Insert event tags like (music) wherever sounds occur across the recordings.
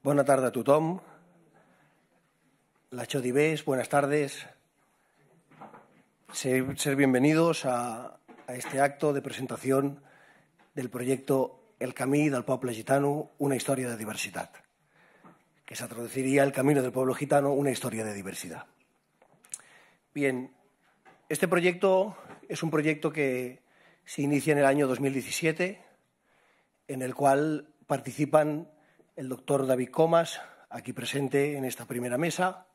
Buenas tardes a Tom, la Chodibés, buenas tardes. Ser, bienvenidos a, este acto de presentación del proyecto El Camino del Pueblo gitano, una historia de diversidad, que se traduciría El camino del pueblo gitano, una historia de diversidad. Bien, este proyecto es un proyecto que se inicia en el año 2017, en el cual participan el doctor David Comas, aquí presente en esta primera mesa,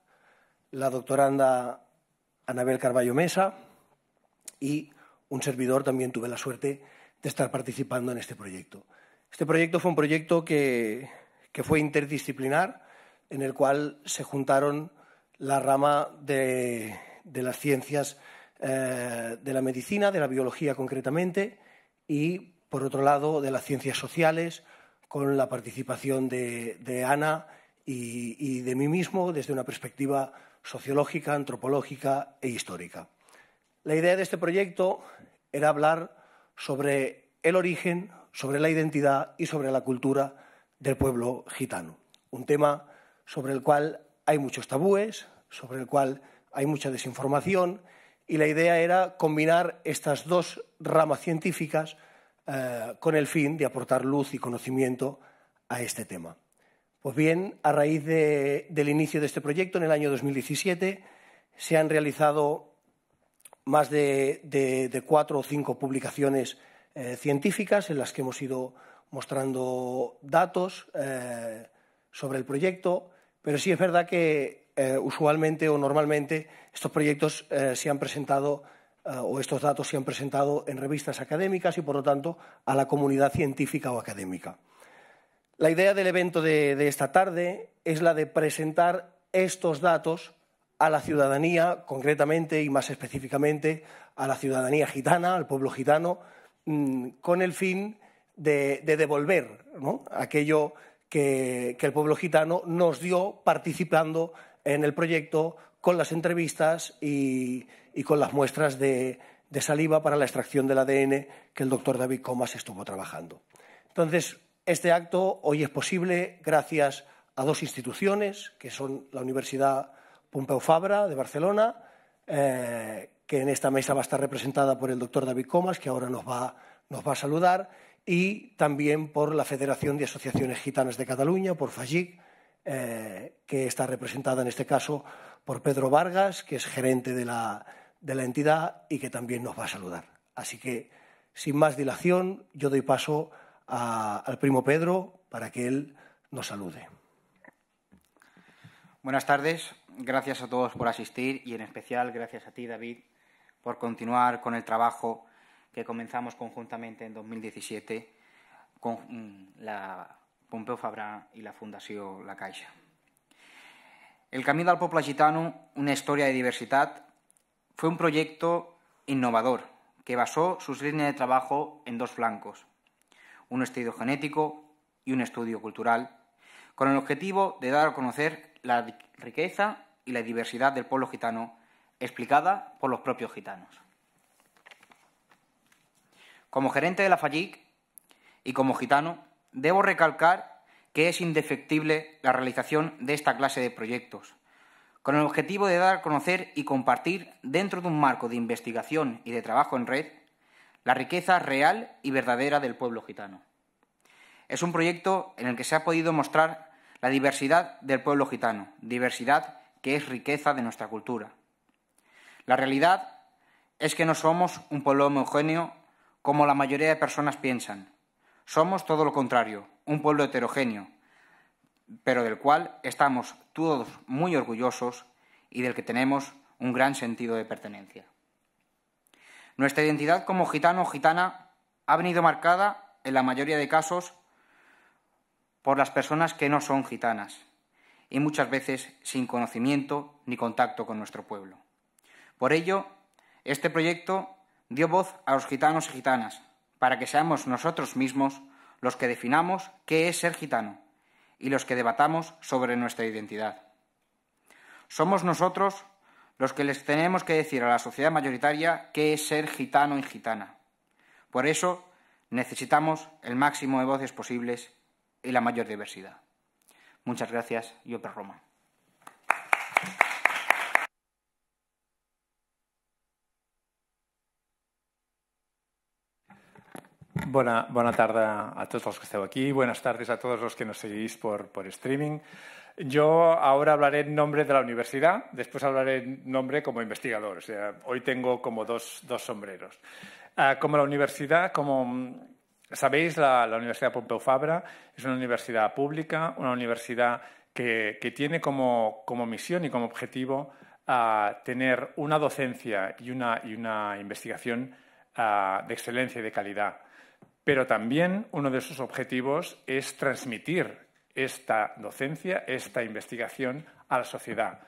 la doctoranda Anabel Carballo Mesa y un servidor también tuve la suerte de estar participando en este proyecto. Este proyecto fue un proyecto que, fue interdisciplinar, en el cual se juntaron la rama de, las ciencias eh, de la medicina, de la biología concretamente, y, por otro lado, de las ciencias sociales, con la participación de, Ana y, de mí mismo desde una perspectiva sociológica, antropológica e histórica. La idea de este proyecto era hablar sobre el origen, sobre la identidad y sobre la cultura del pueblo gitano. Un tema sobre el cual hay muchos tabúes, sobre el cual hay mucha desinformación y la idea era combinar estas dos ramas científicas eh, con el fin de aportar luz y conocimiento a este tema. Pues bien, a raíz del inicio de este proyecto, en el año 2017, se han realizado más de, cuatro o cinco publicaciones eh, científicas en las que hemos ido mostrando datos eh, sobre el proyecto, pero sí es verdad que usualmente o normalmente estos proyectos se han presentado Ah, o estos datos se han presentado en revistas académicas y, por lo tanto, a la comunidad científica o académica. La idea del evento de, esta tarde es la de presentar estos datos a la ciudadanía, concretamente y más específicamente a la ciudadanía gitana, al pueblo gitano, mm, con el fin de, devolver aquello que el pueblo gitano nos dio participando en el proyecto con las entrevistas y, con las muestras de, saliva para la extracción del ADN que el doctor David Comas estuvo trabajando. Entonces, este acto hoy es posible gracias a dos instituciones, que son la Universidad Pompeu Fabra de Barcelona, eh, que en esta mesa va a estar representada por el doctor David Comas, que ahora nos va, a saludar, y también por la Federación de Asociaciones Gitanas de Cataluña, por FAGIC, eh, que está representada en este caso por Pedro Vargas, que es gerente de la, entidad y que también nos va a saludar. Así que, sin más dilación, yo doy paso al primo Pedro para que él nos salude. Buenas tardes, gracias a todos por asistir y en especial gracias a ti, David, por continuar con el trabajo que comenzamos conjuntamente en 2017 con mm, la Pompeu Fabra y la Fundación La Caixa. El Camino al Pueblo Gitano, una historia de diversidad, fue un proyecto innovador que basó sus líneas de trabajo en dos flancos, un estudio genético y un estudio cultural, con el objetivo de dar a conocer la riqueza y la diversidad del pueblo gitano explicada por los propios gitanos. Como gerente de la FAGIC y como gitano, debo recalcar que es indefectible la realización de esta clase de proyectos, con el objetivo de dar a conocer y compartir, dentro de un marco de investigación y de trabajo en red, la riqueza real y verdadera del pueblo gitano. Es un proyecto en el que se ha podido mostrar la diversidad del pueblo gitano, diversidad que es riqueza de nuestra cultura. La realidad es que no somos un pueblo homogéneo como la mayoría de personas piensan. Somos todo lo contrario, un pueblo heterogéneo, pero del cual estamos todos muy orgullosos y del que tenemos un gran sentido de pertenencia. Nuestra identidad como gitano o gitana ha venido marcada, en la mayoría de casos, por las personas que no son gitanas y muchas veces sin conocimiento ni contacto con nuestro pueblo. Por ello, este proyecto dio voz a los gitanos y gitanas para que seamos nosotros mismos los que definamos qué es ser gitano y los que debatamos sobre nuestra identidad. Somos nosotros los que les tenemos que decir a la sociedad mayoritaria qué es ser gitano y gitana. Por eso necesitamos el máximo de voces posibles y la mayor diversidad. Muchas gracias y Roma. Buenas tardes a todos los que esteu aquí, buenas tardes a todos los que nos seguís por, streaming. Yo ahora hablaré en nombre de la universidad, después hablaré en nombre como investigador. hoy tengo como dos, sombreros. Ah, como la universidad, como sabéis, la, Universidad Pompeu Fabra es una universidad pública, una universidad que, tiene como, misión y como objetivo ah, tener una docencia y una, investigación ah, de excelencia y de calidad. Pero también uno de sus objetivos es transmitir esta docencia, esta investigación a la sociedad,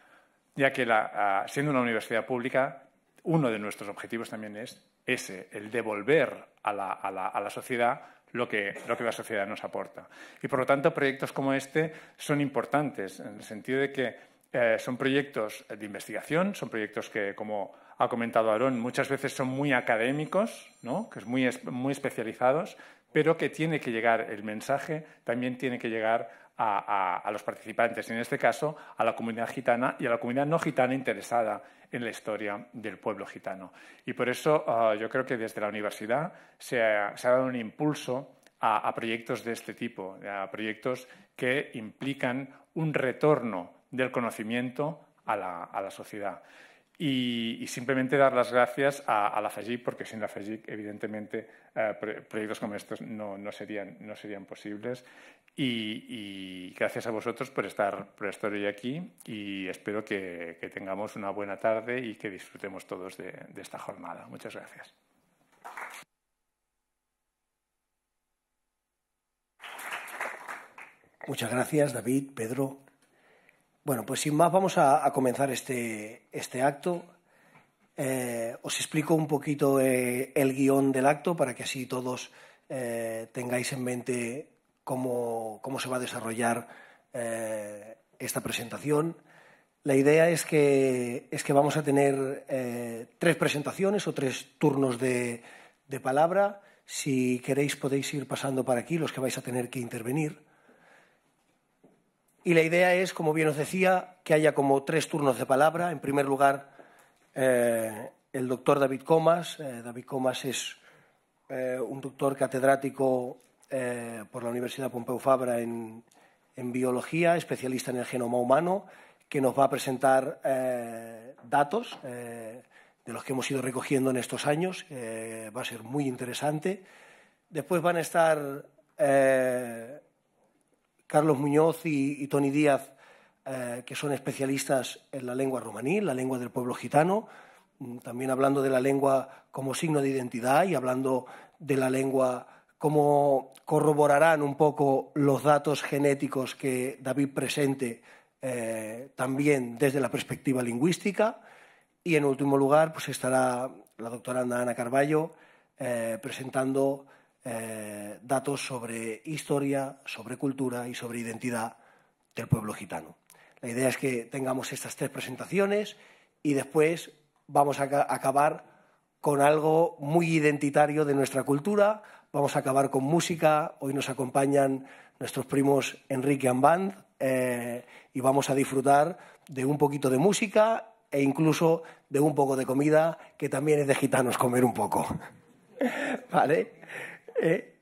ya que ah, siendo una universidad pública, uno de nuestros objetivos también es ese, el devolver a la, sociedad lo que, la sociedad nos aporta. Y por lo tanto, proyectos como este son importantes, en el sentido de que eh, son proyectos de investigación, son proyectos que, como ha comentado Aarón, muchas veces son muy académicos, ¿no? que es muy, especializados, pero que tiene que llegar el mensaje, también tiene que llegar a, los participantes, en este caso a la comunidad gitana y a la comunidad no gitana interesada en la historia del pueblo gitano. Y por eso ah, yo creo que desde la universidad se ha, dado un impulso a, proyectos de este tipo, a proyectos que implican un retorno del conocimiento a la, sociedad y, simplemente dar las gracias a, la FAGIC, porque sin la FAGIC, evidentemente, eh, proyectos como estos no, serían, no serían posibles. Y, gracias a vosotros por estar, por estar hoy aquí y espero que, tengamos una buena tarde y que disfrutemos todos de, de esta jornada. Muchas gracias. Muchas gracias, David, Pedro. Bueno, pues sin más vamos a, comenzar este, este acto. Eh, os explico un poquito eh, el guión del acto para que así todos eh, tengáis en mente cómo, cómo se va a desarrollar esta presentación. La idea es que, es que vamos a tener tres presentaciones o tres turnos de, de palabra. Si queréis podéis ir pasando para aquí los que vais a tener que intervenir. Y la idea es, como bien os decía, que haya como tres turnos de palabra. En primer lugar, eh, el doctor David Comas. Eh, David Comas es eh, un doctor catedrático por la Universidad Pompeu Fabra en, biología, especialista en el genoma humano, que nos va a presentar datos de los que hemos ido recogiendo en estos años. va a ser muy interesante. Después van a estar Carlos Muñoz y, Tony Díaz, eh, que son especialistas en la lengua romaní, la lengua del pueblo gitano, mm, también hablando de la lengua como signo de identidad y hablando de la lengua como corroborarán un poco los datos genéticos que David presente eh, también desde la perspectiva lingüística. Y en último lugar, pues estará la doctora Ana Carballo eh, presentando eh, datos sobre historia, sobre cultura y sobre identidad del pueblo gitano. La idea es que tengamos estas tres presentaciones y después vamos a acabar con algo muy identitario de nuestra cultura. Vamos a acabar con música. Hoy nos acompañan nuestros primos Enrique Amband eh, y vamos a disfrutar de un poquito de música e incluso de un poco de comida, que también es de gitanos comer un poco. (laughs) ¿Vale? Eh,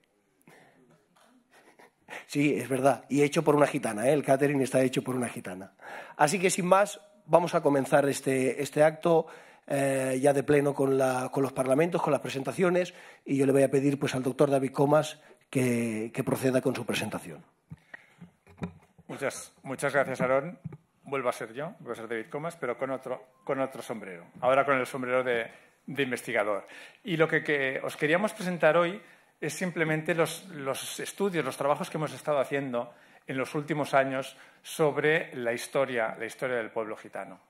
sí, es verdad. Y hecho por una gitana. ¿eh? El catering está hecho por una gitana. Así que sin más, vamos a comenzar este, este acto. Eh, ya de pleno con, la, con, los parlamentos, con las presentaciones, y yo le voy a pedir pues, al doctor David Comas que, que proceda con su presentación. Muchas, muchas gracias, Aarón. Vuelvo a ser yo, voy a ser David Comas, pero con otro, con otro sombrero. Ahora con el sombrero de, de investigador. Y lo que os queríamos presentar hoy es simplemente los, estudios, los trabajos que hemos estado haciendo en los últimos años sobre la historia, del pueblo gitano.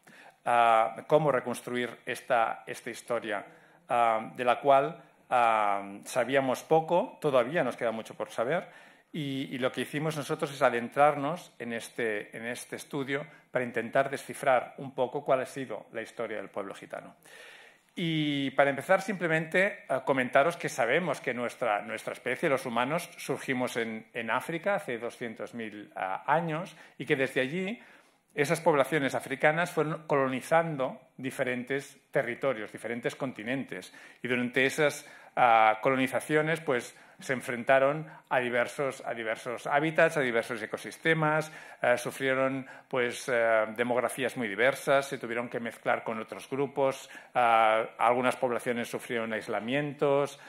Ah, cómo reconstruir esta, historia, ah, de la cual ah, sabíamos poco, todavía nos queda mucho por saber, y, lo que hicimos nosotros es adentrarnos este, en este estudio para intentar descifrar un poco cuál ha sido la historia del pueblo gitano. Y para empezar, simplemente eh, comentaros que sabemos que nuestra, especie, los humanos, surgimos en, África hace 200.000 ah, años y que desde allí esas poblaciones africanas fueron colonizando diferentes territorios, diferentes continentes. Y durante esas colonizaciones, pues se enfrentaron a diversos, hábitats, a diversos ecosistemas, eh, sufrieron pues, eh, demografías muy diversas, se tuvieron que mezclar con otros grupos, eh, algunas poblaciones sufrieron aislamientos,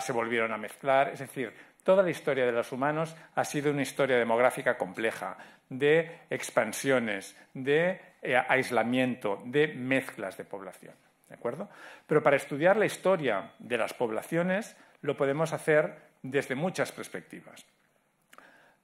se volvieron a mezclar. Es decir, toda la historia de los humanos ha sido una historia demográfica compleja, de expansiones, de aislamiento, de mezclas de población. Pero para estudiar la historia de las poblaciones lo podemos hacer desde muchas perspectivas.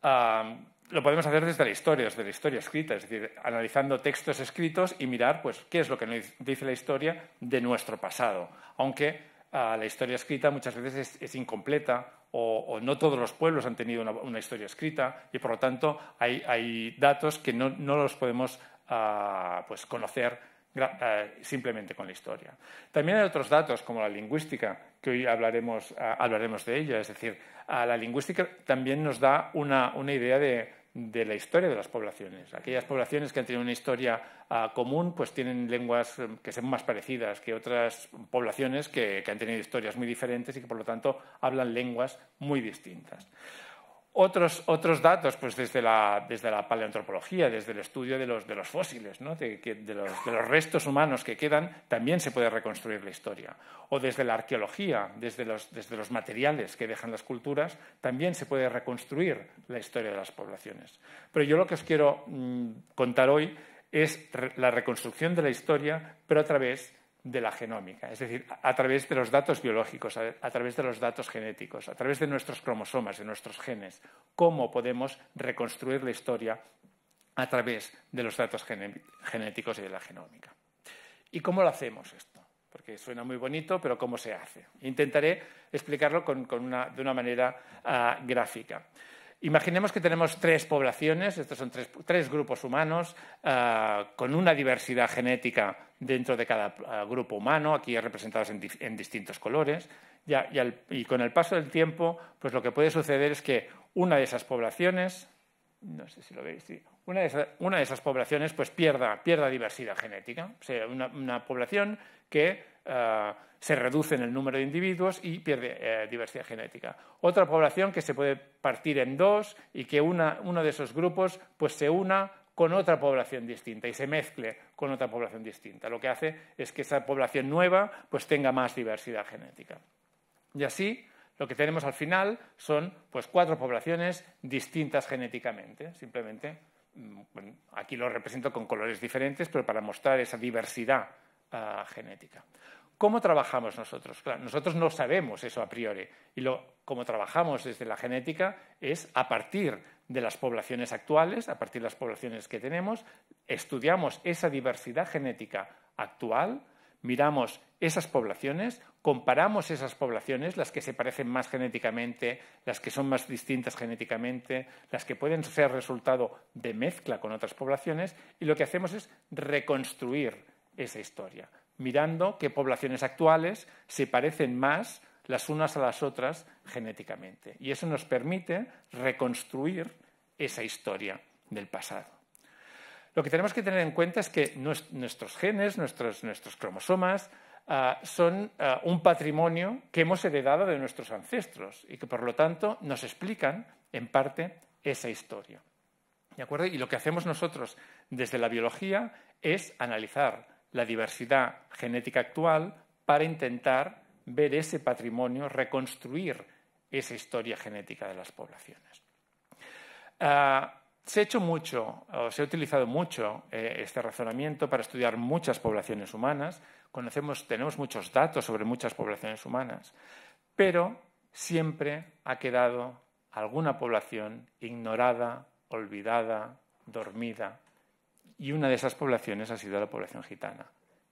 Ah, lo podemos hacer desde la historia, desde la historia escrita, es decir, analizando textos escritos y mirar pues, qué es lo que nos dice la historia de nuestro pasado. Aunque ah, la historia escrita muchas veces es, incompleta o, no todos los pueblos han tenido una, historia escrita y por lo tanto hay, datos que no, los podemos ah, pues, conocer eh, simplemente con la historia. También hay otros datos, como la lingüística, que hoy hablaremos, eh, hablaremos de ella. Es decir, la lingüística también nos da una, idea de, la historia de las poblaciones. Aquellas poblaciones que han tenido una historia eh, común, pues tienen lenguas que son más parecidas que otras poblaciones que, han tenido historias muy diferentes y que, por lo tanto, hablan lenguas muy distintas. Otros, datos, pues desde la, desde desde el estudio de los, de los fósiles, de, los, restos humanos que quedan, también se puede reconstruir la historia. O desde la arqueología, desde los, materiales que dejan las culturas, también se puede reconstruir la historia de las poblaciones. Pero yo lo que os quiero mm, contar hoy es la reconstrucción de la historia, pero a través de la genómica, es decir, a través de los datos biológicos, a través de los datos genéticos, a través de nuestros cromosomas, de nuestros genes, cómo podemos reconstruir la historia a través de los datos genéticos y de la genómica. ¿Y cómo lo hacemos esto? Porque suena muy bonito, pero ¿cómo se hace? Intentaré explicarlo de una manera ah, gráfica. Imaginemos que tenemos tres poblaciones, estos son tres, grupos humanos, ah, con una diversidad genética dentro de cada ah, grupo humano, aquí representados en, distintos colores, y, con el paso del tiempo, pues lo que puede suceder es que una de esas poblaciones, no sé si lo veis, una, de poblaciones pues pierda, pierda diversidad genética, o sea, una población que eh, se reduce en el número de individuos y pierde eh, diversidad genética. Otra población que se puede partir en dos y que uno de esos grupos pues, se una con otra población distinta y se mezcle con otra población distinta. Lo que hace es que esa población nueva pues, tenga más diversidad genética. Y así lo que tenemos al final son pues, cuatro poblaciones distintas genéticamente. Simplemente, mm, aquí lo represento con colores diferentes, pero para mostrar esa diversidad genética. ¿Cómo trabajamos nosotros? Claro, nosotros no sabemos eso a priori. Y lo, como trabajamos desde la genética es a partir de las poblaciones actuales, a partir de las poblaciones que tenemos, estudiamos esa diversidad genética actual, miramos esas poblaciones, comparamos esas poblaciones, las que se parecen más genéticamente, las que son más distintas genéticamente, las que pueden ser resultado de mezcla con otras poblaciones, y lo que hacemos es reconstruir esa historia, mirando qué poblaciones actuales se parecen más las unas a las otras genéticamente. Y eso nos permite reconstruir esa historia del pasado. Lo que tenemos que tener en cuenta es que nuestros genes, nuestros, cromosomas, ah, son ah, un patrimonio que hemos heredado de nuestros ancestros y que, por lo tanto, nos explican en parte esa historia. Y lo que hacemos nosotros desde la biología es analizar la diversidad genética actual para intentar ver ese patrimonio, reconstruir esa historia genética de las poblaciones. Ah, se ha hecho mucho, se ha utilizado mucho eh, este razonamiento para estudiar muchas poblaciones humanas. Conocemos, tenemos muchos datos sobre muchas poblaciones humanas, pero siempre ha quedado alguna población ignorada, olvidada, dormida, y una de esas poblaciones ha sido la población gitana,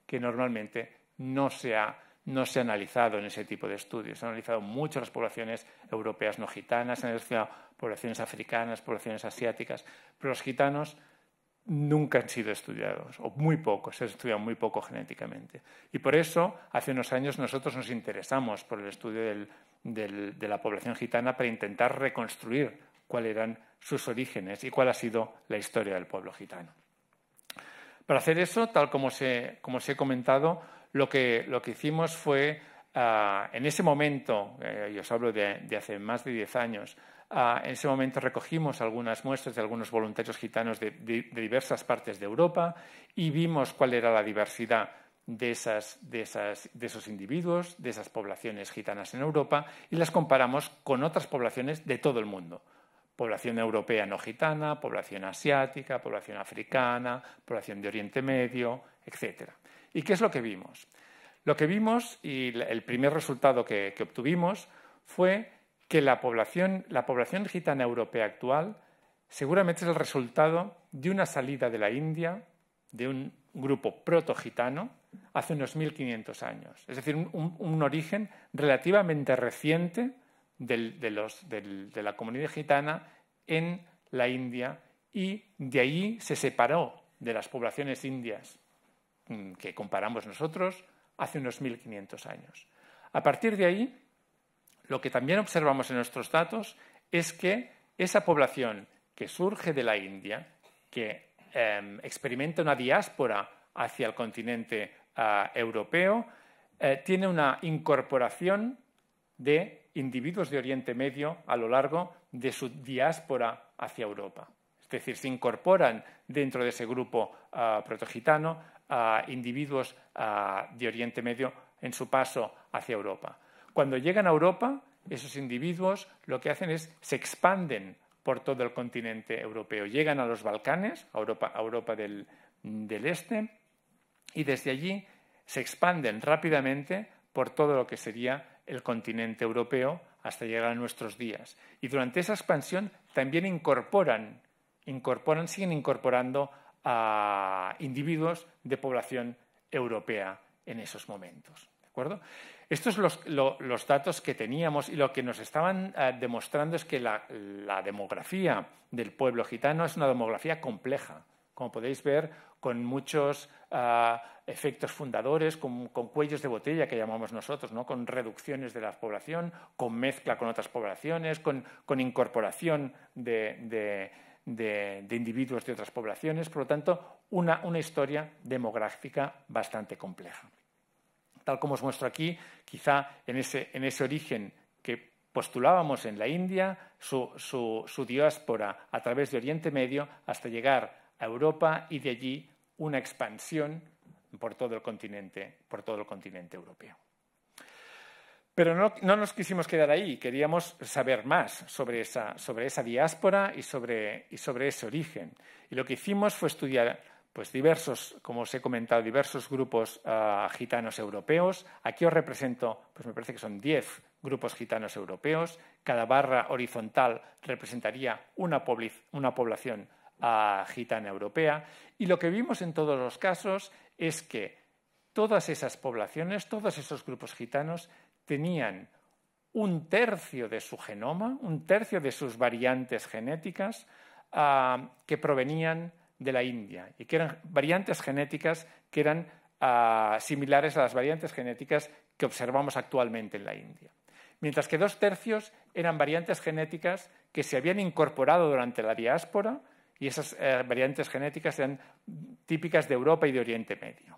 que normalmente no se ha, analizado en ese tipo de estudios. Se han analizado mucho las poblaciones europeas no gitanas, se han analizado poblaciones africanas, poblaciones asiáticas, pero los gitanos nunca han sido estudiados, o muy poco, se estudiado muy poco genéticamente. Y por eso, hace unos años, nosotros nos interesamos por el estudio de la población gitana para intentar reconstruir cuáles eran sus orígenes y cuál ha sido la historia del pueblo gitano. Para hacer eso, tal como, se, os he comentado, lo que, hicimos fue, ah, en ese momento, yo eh, y os hablo de, hace más de 10 años, ah, en ese momento recogimos algunas muestras de algunos voluntarios gitanos de, diversas partes de Europa y vimos cuál era la diversidad de esos individuos, de esas poblaciones gitanas en Europa, y las comparamos con otras poblaciones de todo el mundo población europea no gitana, población asiática, población africana, población de Oriente Medio, etc. ¿Y qué es lo que vimos? Lo que vimos y el primer resultado que, obtuvimos fue que la población, gitana europea actual seguramente es el resultado de una salida de la India de un grupo proto-gitano hace unos 1500 años. Es decir, un origen relativamente reciente de, la comunidad gitana en la India y de ahí se separó de las poblaciones indias mm, que comparamos nosotros hace unos 1500 años. A partir de ahí, lo que también observamos en nuestros datos es que esa población que surge de la India, que em, experimenta una diáspora hacia el continente ah, europeo, eh, tiene una incorporación de individuos de Oriente Medio a lo largo de su diáspora hacia Europa. Es decir, se incorporan dentro de ese grupo ah, protogitano a individuos ah, de Oriente Medio en su paso hacia Europa. Cuando llegan a Europa, esos individuos lo que hacen es se expanden por todo el continente europeo. Llegan a los Balcanes, a Europa, Europa del, del Este, y desde allí se expanden rápidamente por todo lo que sería el continente europeo hasta llegar a nuestros días. Y durante esa expansión también incorporan, incorporan, siguen incorporando a individuos de población europea en esos momentos. ¿De acuerdo? Estos son los, datos que teníamos y lo que nos estaban eh, demostrando es que la demografía del pueblo gitano es una demografía compleja como podéis ver, con muchos ah, efectos fundadores, con, cuellos de botella que llamamos nosotros, con reducciones de la población, con mezcla con otras poblaciones, con, incorporación de, individuos de otras poblaciones. Por lo tanto, una, historia demográfica bastante compleja. Tal como os muestro aquí, quizá en ese, origen que postulábamos en la India, su, su diáspora a través de Oriente Medio, hasta llegar Europa y de allí una expansión por todo el continente, por todo el continente europeo. Pero no, nos quisimos quedar ahí, queríamos saber más sobre esa, sobre esa diáspora y sobre, y sobre, ese origen. Y lo que hicimos fue estudiar pues, diversos, como os he comentado, diversos grupos ah, gitanos europeos. Aquí os represento, pues me parece que son 10 grupos gitanos europeos. Cada barra horizontal representaría una, una población a gitana europea. Y lo que vimos en todos los casos es que todas esas poblaciones, todos esos grupos gitanos, tenían un tercio de su genoma, un tercio de sus variantes genéticas ah, que provenían de la India y que eran variantes genéticas que eran ah, similares a las variantes genéticas que observamos actualmente en la India. Mientras que dos tercios eran variantes genéticas que se habían incorporado durante la diáspora y esas eh, variantes genéticas sean típicas de Europa y de Oriente Medio.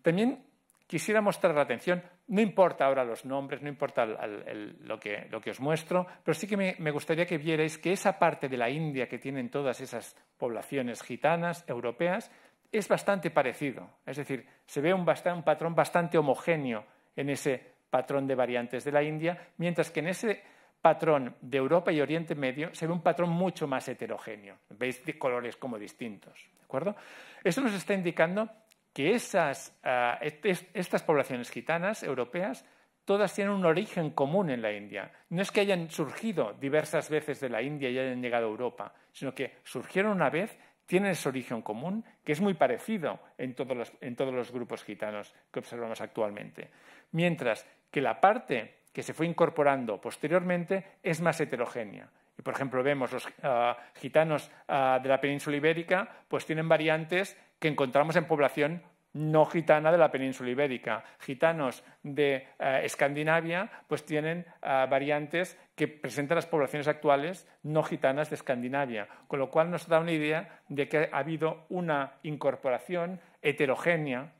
También quisiera mostrar la atención, no importa ahora los nombres, no importa lo, que, os muestro, pero sí que me, gustaría que vierais que esa parte de la India que tienen todas esas poblaciones gitanas, europeas, es bastante parecido. Es decir, se ve un patrón bastante homogéneo en ese patrón de variantes de la India, mientras que en ese patrón de Europa y Oriente Medio, se ve un patrón mucho más heterogéneo. Veis colores como distintos. ¿De acuerdo? Eso nos está indicando que ah, estas poblaciones gitanas europeas todas tienen un origen común en la India. No es que hayan surgido diversas veces de la India y hayan llegado a Europa, sino que surgieron una vez, tienen ese origen común, que es muy parecido en todos los grupos gitanos que observamos actualmente. Mientras que la parte que se fue incorporando posteriormente es más heterogénea. Y, por ejemplo, vemos los ah, gitanos ah, de la península ibérica, pues tienen variantes que encontramos en población no gitana de la península ibérica. Gitanos de ah, Escandinavia, pues tienen variantes que presentan las poblaciones actuales no gitanas de Escandinavia, con lo cual nos da una idea de que ha habido una incorporación heterogénea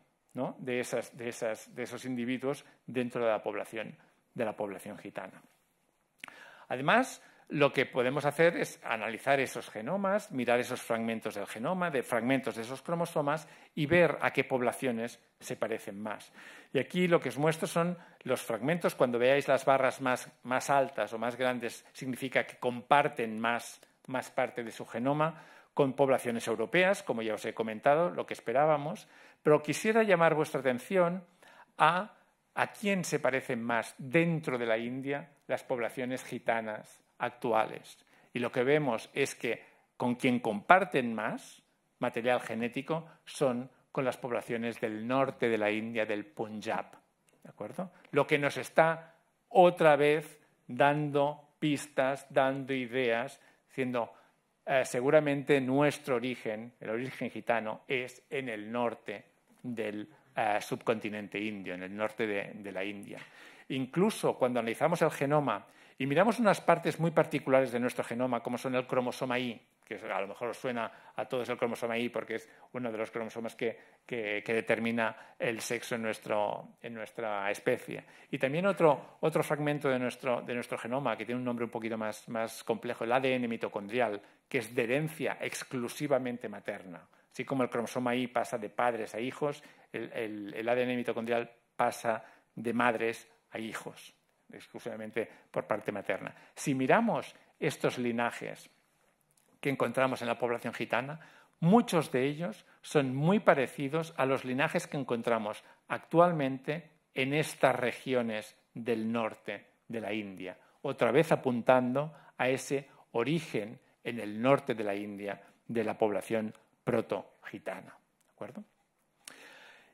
de esos individuos dentro de la población de la población gitana. Además, lo que podemos hacer es analizar esos genomas, mirar esos fragmentos del genoma, de fragmentos de esos cromosomas y ver a qué poblaciones se parecen más. Y aquí lo que os muestro son los fragmentos, cuando veáis las barras más, altas o más grandes, significa que comparten más, más parte de su genoma con poblaciones europeas, como ya os he comentado, lo que esperábamos, pero quisiera llamar vuestra atención a ¿A quién se parecen más dentro de la India las poblaciones gitanas actuales? Y lo que vemos es que con quien comparten más material genético son con las poblaciones del norte de la India, del Punjab. ¿De acuerdo? Lo que nos está otra vez dando pistas, dando ideas, siendo eh, seguramente nuestro origen, el origen gitano, es en el norte del subcontinente indio, en el norte de, la India. Incluso cuando analizamos el genoma y miramos unas partes muy particulares de nuestro genoma, como son el cromosoma I, que a lo mejor os suena a todos el cromosoma I, porque es uno de los cromosomas que, determina el sexo en, nuestra especie. Y también otro, fragmento de nuestro, genoma que tiene un nombre un poquito más complejo, el ADN mitocondrial, que es de herencia exclusivamente materna. Así como el cromosoma I pasa de padres a hijos, el, el ADN mitocondrial pasa de madres a hijos, exclusivamente por parte materna. Si miramos estos linajes que encontramos en la población gitana, muchos de ellos son muy parecidos a los linajes que encontramos actualmente en estas regiones del norte de la India, otra vez apuntando a ese origen en el norte de la India de la población proto-gitana.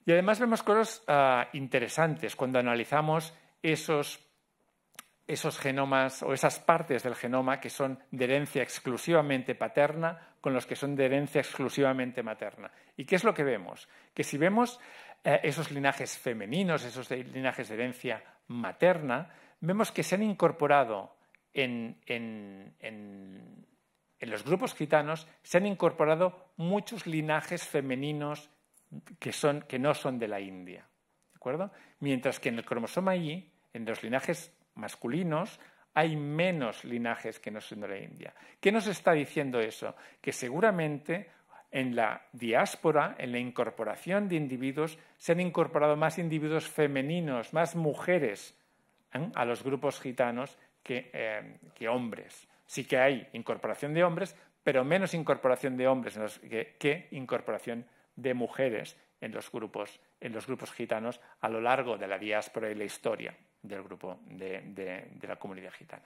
Y además vemos cosas ah, interesantes cuando analizamos esos, esos genomas o esas partes del genoma que son de herencia exclusivamente paterna con los que son de herencia exclusivamente materna. ¿Y qué es lo que vemos? Que si vemos eh, esos linajes femeninos, esos linajes de herencia materna, vemos que se han incorporado en en los grupos gitanos se han incorporado muchos linajes femeninos que, no son de la India. ¿De acuerdo? Mientras que en el cromosoma Y, en los linajes masculinos, hay menos linajes que no son de la India. ¿Qué nos está diciendo eso? Que seguramente en la diáspora, en la incorporación de individuos, se han incorporado más individuos femeninos, más mujeres ¿eh? a los grupos gitanos que eh, hombres sí que hay incorporación de hombres, pero menos incorporación de hombres que, incorporación de mujeres en los, grupos, gitanos a lo largo de la diáspora y la historia del grupo de, la comunidad gitana.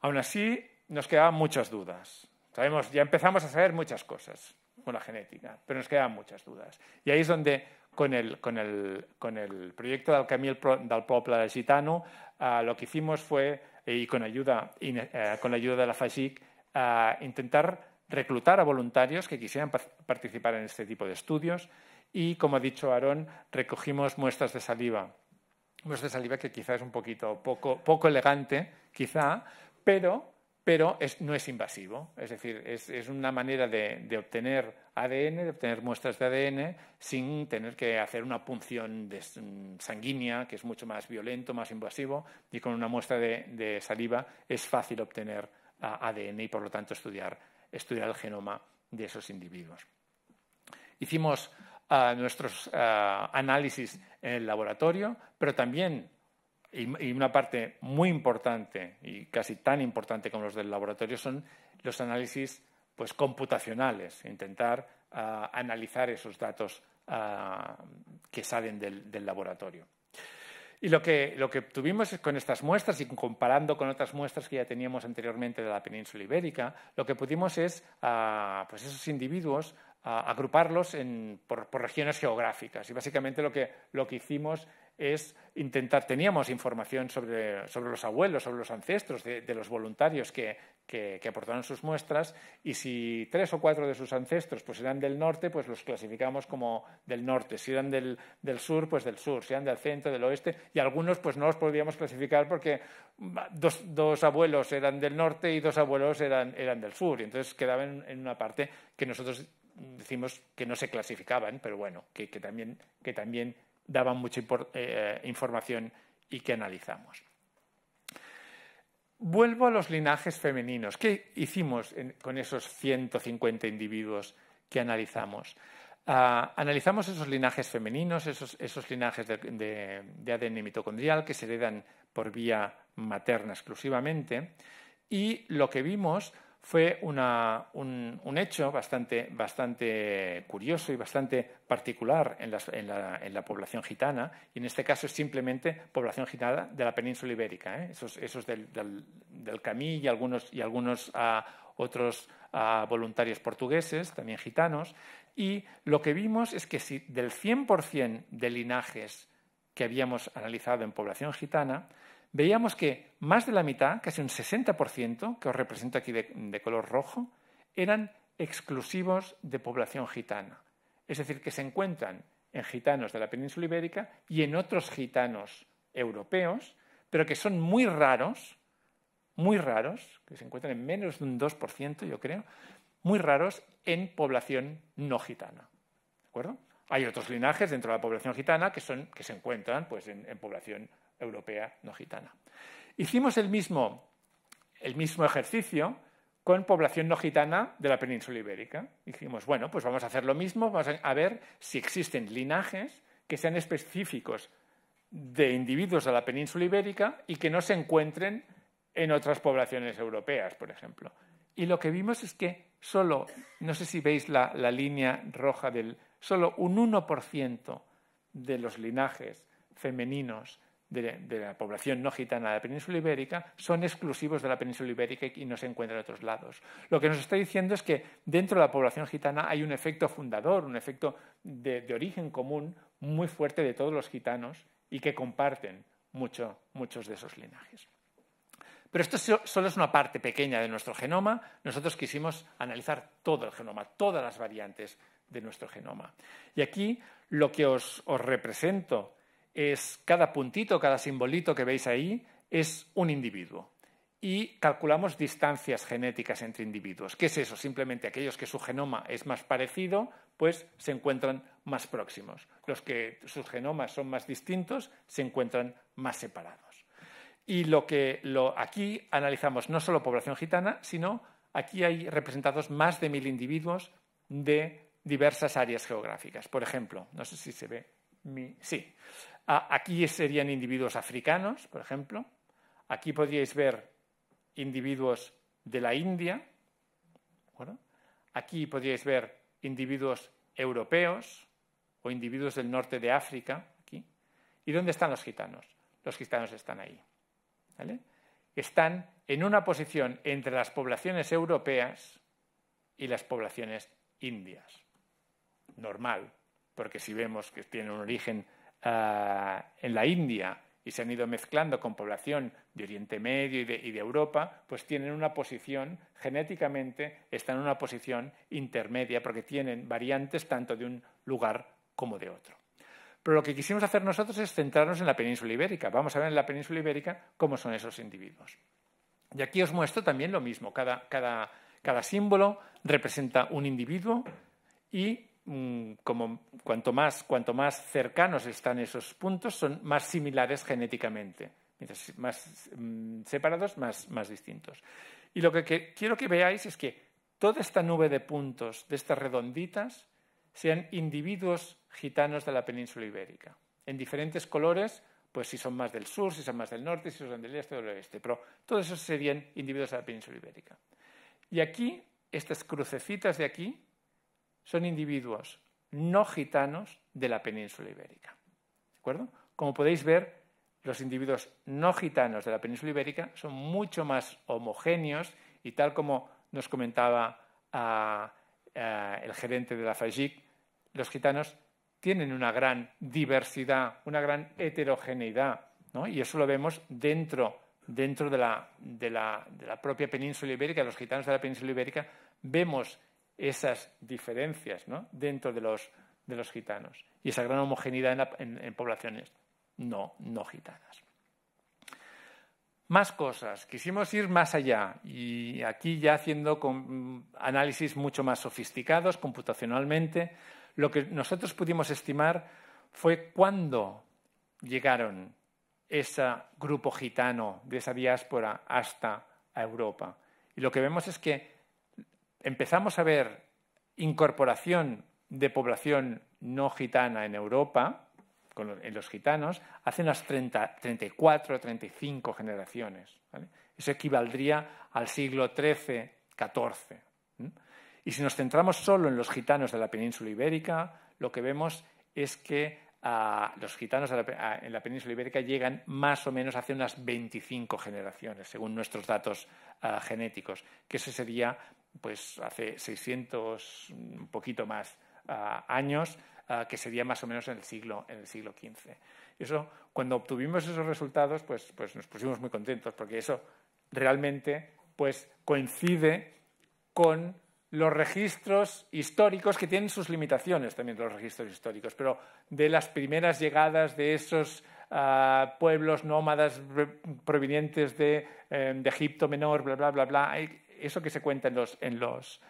Aún así, nos quedaban muchas dudas. Sabemos, ya empezamos a saber muchas cosas con la genética, pero nos quedaban muchas dudas. Y ahí es donde con el, con el, con el proyecto del Camí del Poble Gitano, eh, lo que hicimos fue, y con ayuda, eh, con la ayuda de la FASIC, a eh, intentar reclutar a voluntarios que quisieran participar en este tipo de estudios y, como ha dicho Aarón, recogimos muestras de saliva. Muestras de saliva que quizá es un poquito poco, poco elegante, quizá, pero pero no es invasivo, es decir, es, una manera de, obtener ADN, de obtener muestras de ADN, sin tener que hacer una punción sanguínea, que es mucho más violento, más invasivo, y con una muestra de, saliva es fácil obtener ADN y, por lo tanto, estudiar, el genoma de esos individuos. Hicimos ah, nuestros ah, análisis en el laboratorio, pero también y, una parte muy importante y casi tan importante como los del laboratorio son los análisis pues, computacionales, intentar ah, analizar esos datos ah, que salen del, laboratorio. Y lo que, lo tuvimos con estas muestras y comparando con otras muestras que ya teníamos anteriormente de la península ibérica, lo que pudimos es, ah, pues esos individuos agruparlos por, regiones geográficas. Y básicamente lo que, lo que hicimos es intentar, teníamos información sobre, sobre los abuelos, sobre los ancestros de, de los voluntarios que, que, aportaron sus muestras y si tres o cuatro de sus ancestros pues eran del norte, pues los clasificamos como del norte, si eran del, del sur, pues del sur, si eran del centro, del oeste y algunos pues no los podíamos clasificar porque dos, dos abuelos eran del norte y dos abuelos eran, eran del sur y entonces quedaban en una parte que nosotros decimos que no se clasificaban, pero bueno, que, también, daban mucha eh, eh, información y que analizamos. Vuelvo a los linajes femeninos. ¿Qué hicimos con esos 150 individuos que analizamos? Ah, analizamos esos linajes femeninos, esos, linajes de, de, de, ADN mitocondrial que se heredan por vía materna exclusivamente y lo que vimos fue un, hecho bastante, curioso y bastante particular en, la, población gitana, y en este caso es simplemente población gitana de la península ibérica, ¿eh? esos, del, Camí y algunos, ah, otros ah, voluntarios portugueses, también gitanos, y lo que vimos es que si del 100% de linajes que habíamos analizado en población gitana, veíamos que más de la mitad, casi un 60%, que os represento aquí de, color rojo, eran exclusivos de población gitana. Es decir, que se encuentran en gitanos de la península ibérica y en otros gitanos europeos, pero que son muy raros, muy raros, que se encuentran en menos de un 2%, yo creo, muy raros en población no gitana. ¿De acuerdo? Hay otros linajes dentro de la población gitana que, se encuentran pues, en, en población europea no gitana. Hicimos el mismo, ejercicio con población no gitana de la península ibérica. Dijimos, bueno, pues vamos a hacer lo mismo, vamos a ver si existen linajes que sean específicos de individuos de la península ibérica y que no se encuentren en otras poblaciones europeas, por ejemplo. Y lo que vimos es que solo, no sé si veis la, la línea roja del, solo un 1% de los linajes femeninos de, la población no gitana de la península ibérica son exclusivos de la península ibérica y no se encuentran en otros lados. Lo que nos está diciendo es que dentro de la población gitana hay un efecto fundador, un efecto de, origen común muy fuerte de todos los gitanos y que comparten muchos de esos linajes. Pero esto solo es una parte pequeña de nuestro genoma. Nosotros quisimos analizar todo el genoma, todas las variantes de nuestro genoma. Y aquí lo que os represento es cada puntito, cada simbolito que veis ahí, es un individuo. Y calculamos distancias genéticas entre individuos. ¿Qué es eso? Simplemente aquellos que su genoma es más parecido, pues se encuentran más próximos. Los que sus genomas son más distintos, se encuentran más separados. Y lo que lo, aquí analizamos no solo población gitana, sino aquí hay representados más de mil individuos de diversas áreas geográficas. Por ejemplo, no sé si se ve mi. Sí. Ah, aquí serían individuos africanos, por ejemplo. Aquí podríais ver individuos de la India. aquí podríais ver individuos europeos o individuos del norte de África. Aquí. ¿Y dónde están los gitanos? Los gitanos están ahí. Están en una posición entre las poblaciones europeas y las poblaciones indias. Normal, porque si vemos que tienen un origen Ah, en la India y se han ido mezclando con población de Oriente Medio y de, Europa, pues tienen una posición, genéticamente están en una posición intermedia porque tienen variantes tanto de un lugar como de otro. Pero lo que quisimos hacer nosotros es centrarnos en la península ibérica. Vamos a ver en la península ibérica cómo son esos individuos. Y aquí os muestro también lo mismo. cada símbolo representa un individuo y Mm, cuanto más, cercanos están esos puntos, son más similares genéticamente. Mientras más mm, separados, más, distintos. Y lo que, que quiero que veáis es que toda esta nube de puntos, de estas redonditas, sean individuos gitanos de la península ibérica. En diferentes colores, pues si son más del sur, si son más del norte, si son del este o del oeste. Pero todos esos serían individuos de la península ibérica. Y aquí, estas crucecitas de aquí, son individuos no gitanos de la península ibérica. ¿De acuerdo? Como podéis ver, los individuos no gitanos de la península ibérica son mucho más homogéneos y tal como nos comentaba ah, ah, el gerente de la FAGIC, los gitanos tienen una gran diversidad, una gran heterogeneidad, ¿no? y eso lo vemos dentro, dentro de, la, de, la, de la propia península ibérica, los gitanos de la península ibérica, vemos esas diferencias dentro de los, de los, gitanos y esa gran homogeneidad en, poblaciones no, no gitanas. Más cosas, quisimos ir más allá y aquí ya haciendo con mm, análisis mucho más sofisticados computacionalmente, lo que nosotros pudimos estimar fue cuándo llegaron ese grupo gitano de esa diáspora hasta a Europa. Y lo que vemos es que empezamos a ver incorporación de población no gitana en Europa, en los gitanos, hace unas 30, 34, 35 generaciones. Eso equivaldría al siglo XIII, XIV. Y si nos centramos solo en los gitanos de la península ibérica, lo que vemos es que ah, los gitanos ah, en la península ibérica llegan más o menos hace unas 25 generaciones, según nuestros datos ah, genéticos, que ese sería pues hace 600, un poquito más, ah, años, ah, que sería más o menos en el siglo, en el siglo XV. Eso, cuando obtuvimos esos resultados, pues, pues, nos pusimos muy contentos, porque eso realmente pues, coincide con los registros históricos, que tienen sus limitaciones también los registros históricos, pero de las primeras llegadas de esos ah, pueblos nómadas provenientes em, de, Egipto Menor, bla, bla, bla, bla, eso que se cuenta en los,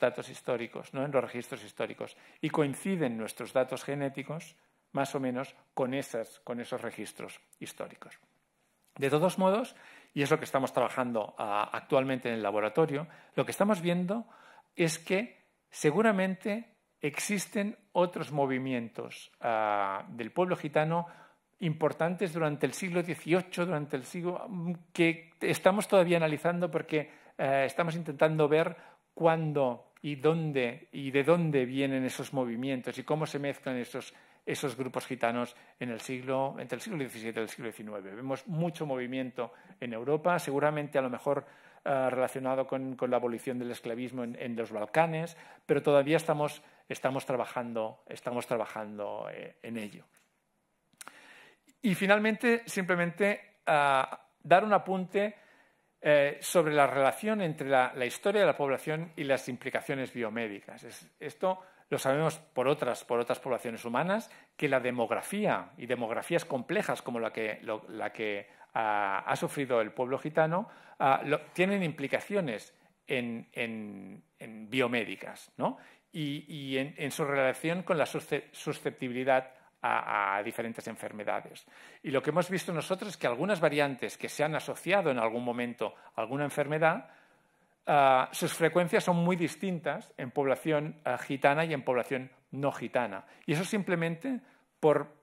datos históricos, ¿no? en los registros históricos. Y coinciden nuestros datos genéticos más o menos con, esas, con esos registros históricos. De todos modos, y es lo que estamos trabajando ah, actualmente en el laboratorio, lo que estamos viendo es que seguramente existen otros movimientos ah, del pueblo gitano importantes durante el siglo XVIII, durante el siglo mm, que estamos todavía analizando porque eh, estamos intentando ver cuándo y dónde y de dónde vienen esos movimientos y cómo se mezclan esos, grupos gitanos en el entre el siglo XVII y el siglo XIX. Vemos mucho movimiento en Europa, seguramente a lo mejor eh, relacionado con, la abolición del esclavismo en, los Balcanes, pero todavía estamos, trabajando, eh, en ello. Y finalmente, simplemente ah, dar un apunte eh, sobre la relación entre la, historia de la población y las implicaciones biomédicas. esto lo sabemos por otras, por otras poblaciones humanas, que la demografía y demografías complejas como la que, ah, ha sufrido el pueblo gitano ah, tienen implicaciones en, biomédicas ¿no? y, en, en, su relación con la susceptibilidad a, diferentes enfermedades. Y lo que hemos visto nosotros es que algunas variantes que se han asociado en algún momento a alguna enfermedad, ah, sus frecuencias son muy distintas en población ah, gitana y en población no gitana. Y eso simplemente por,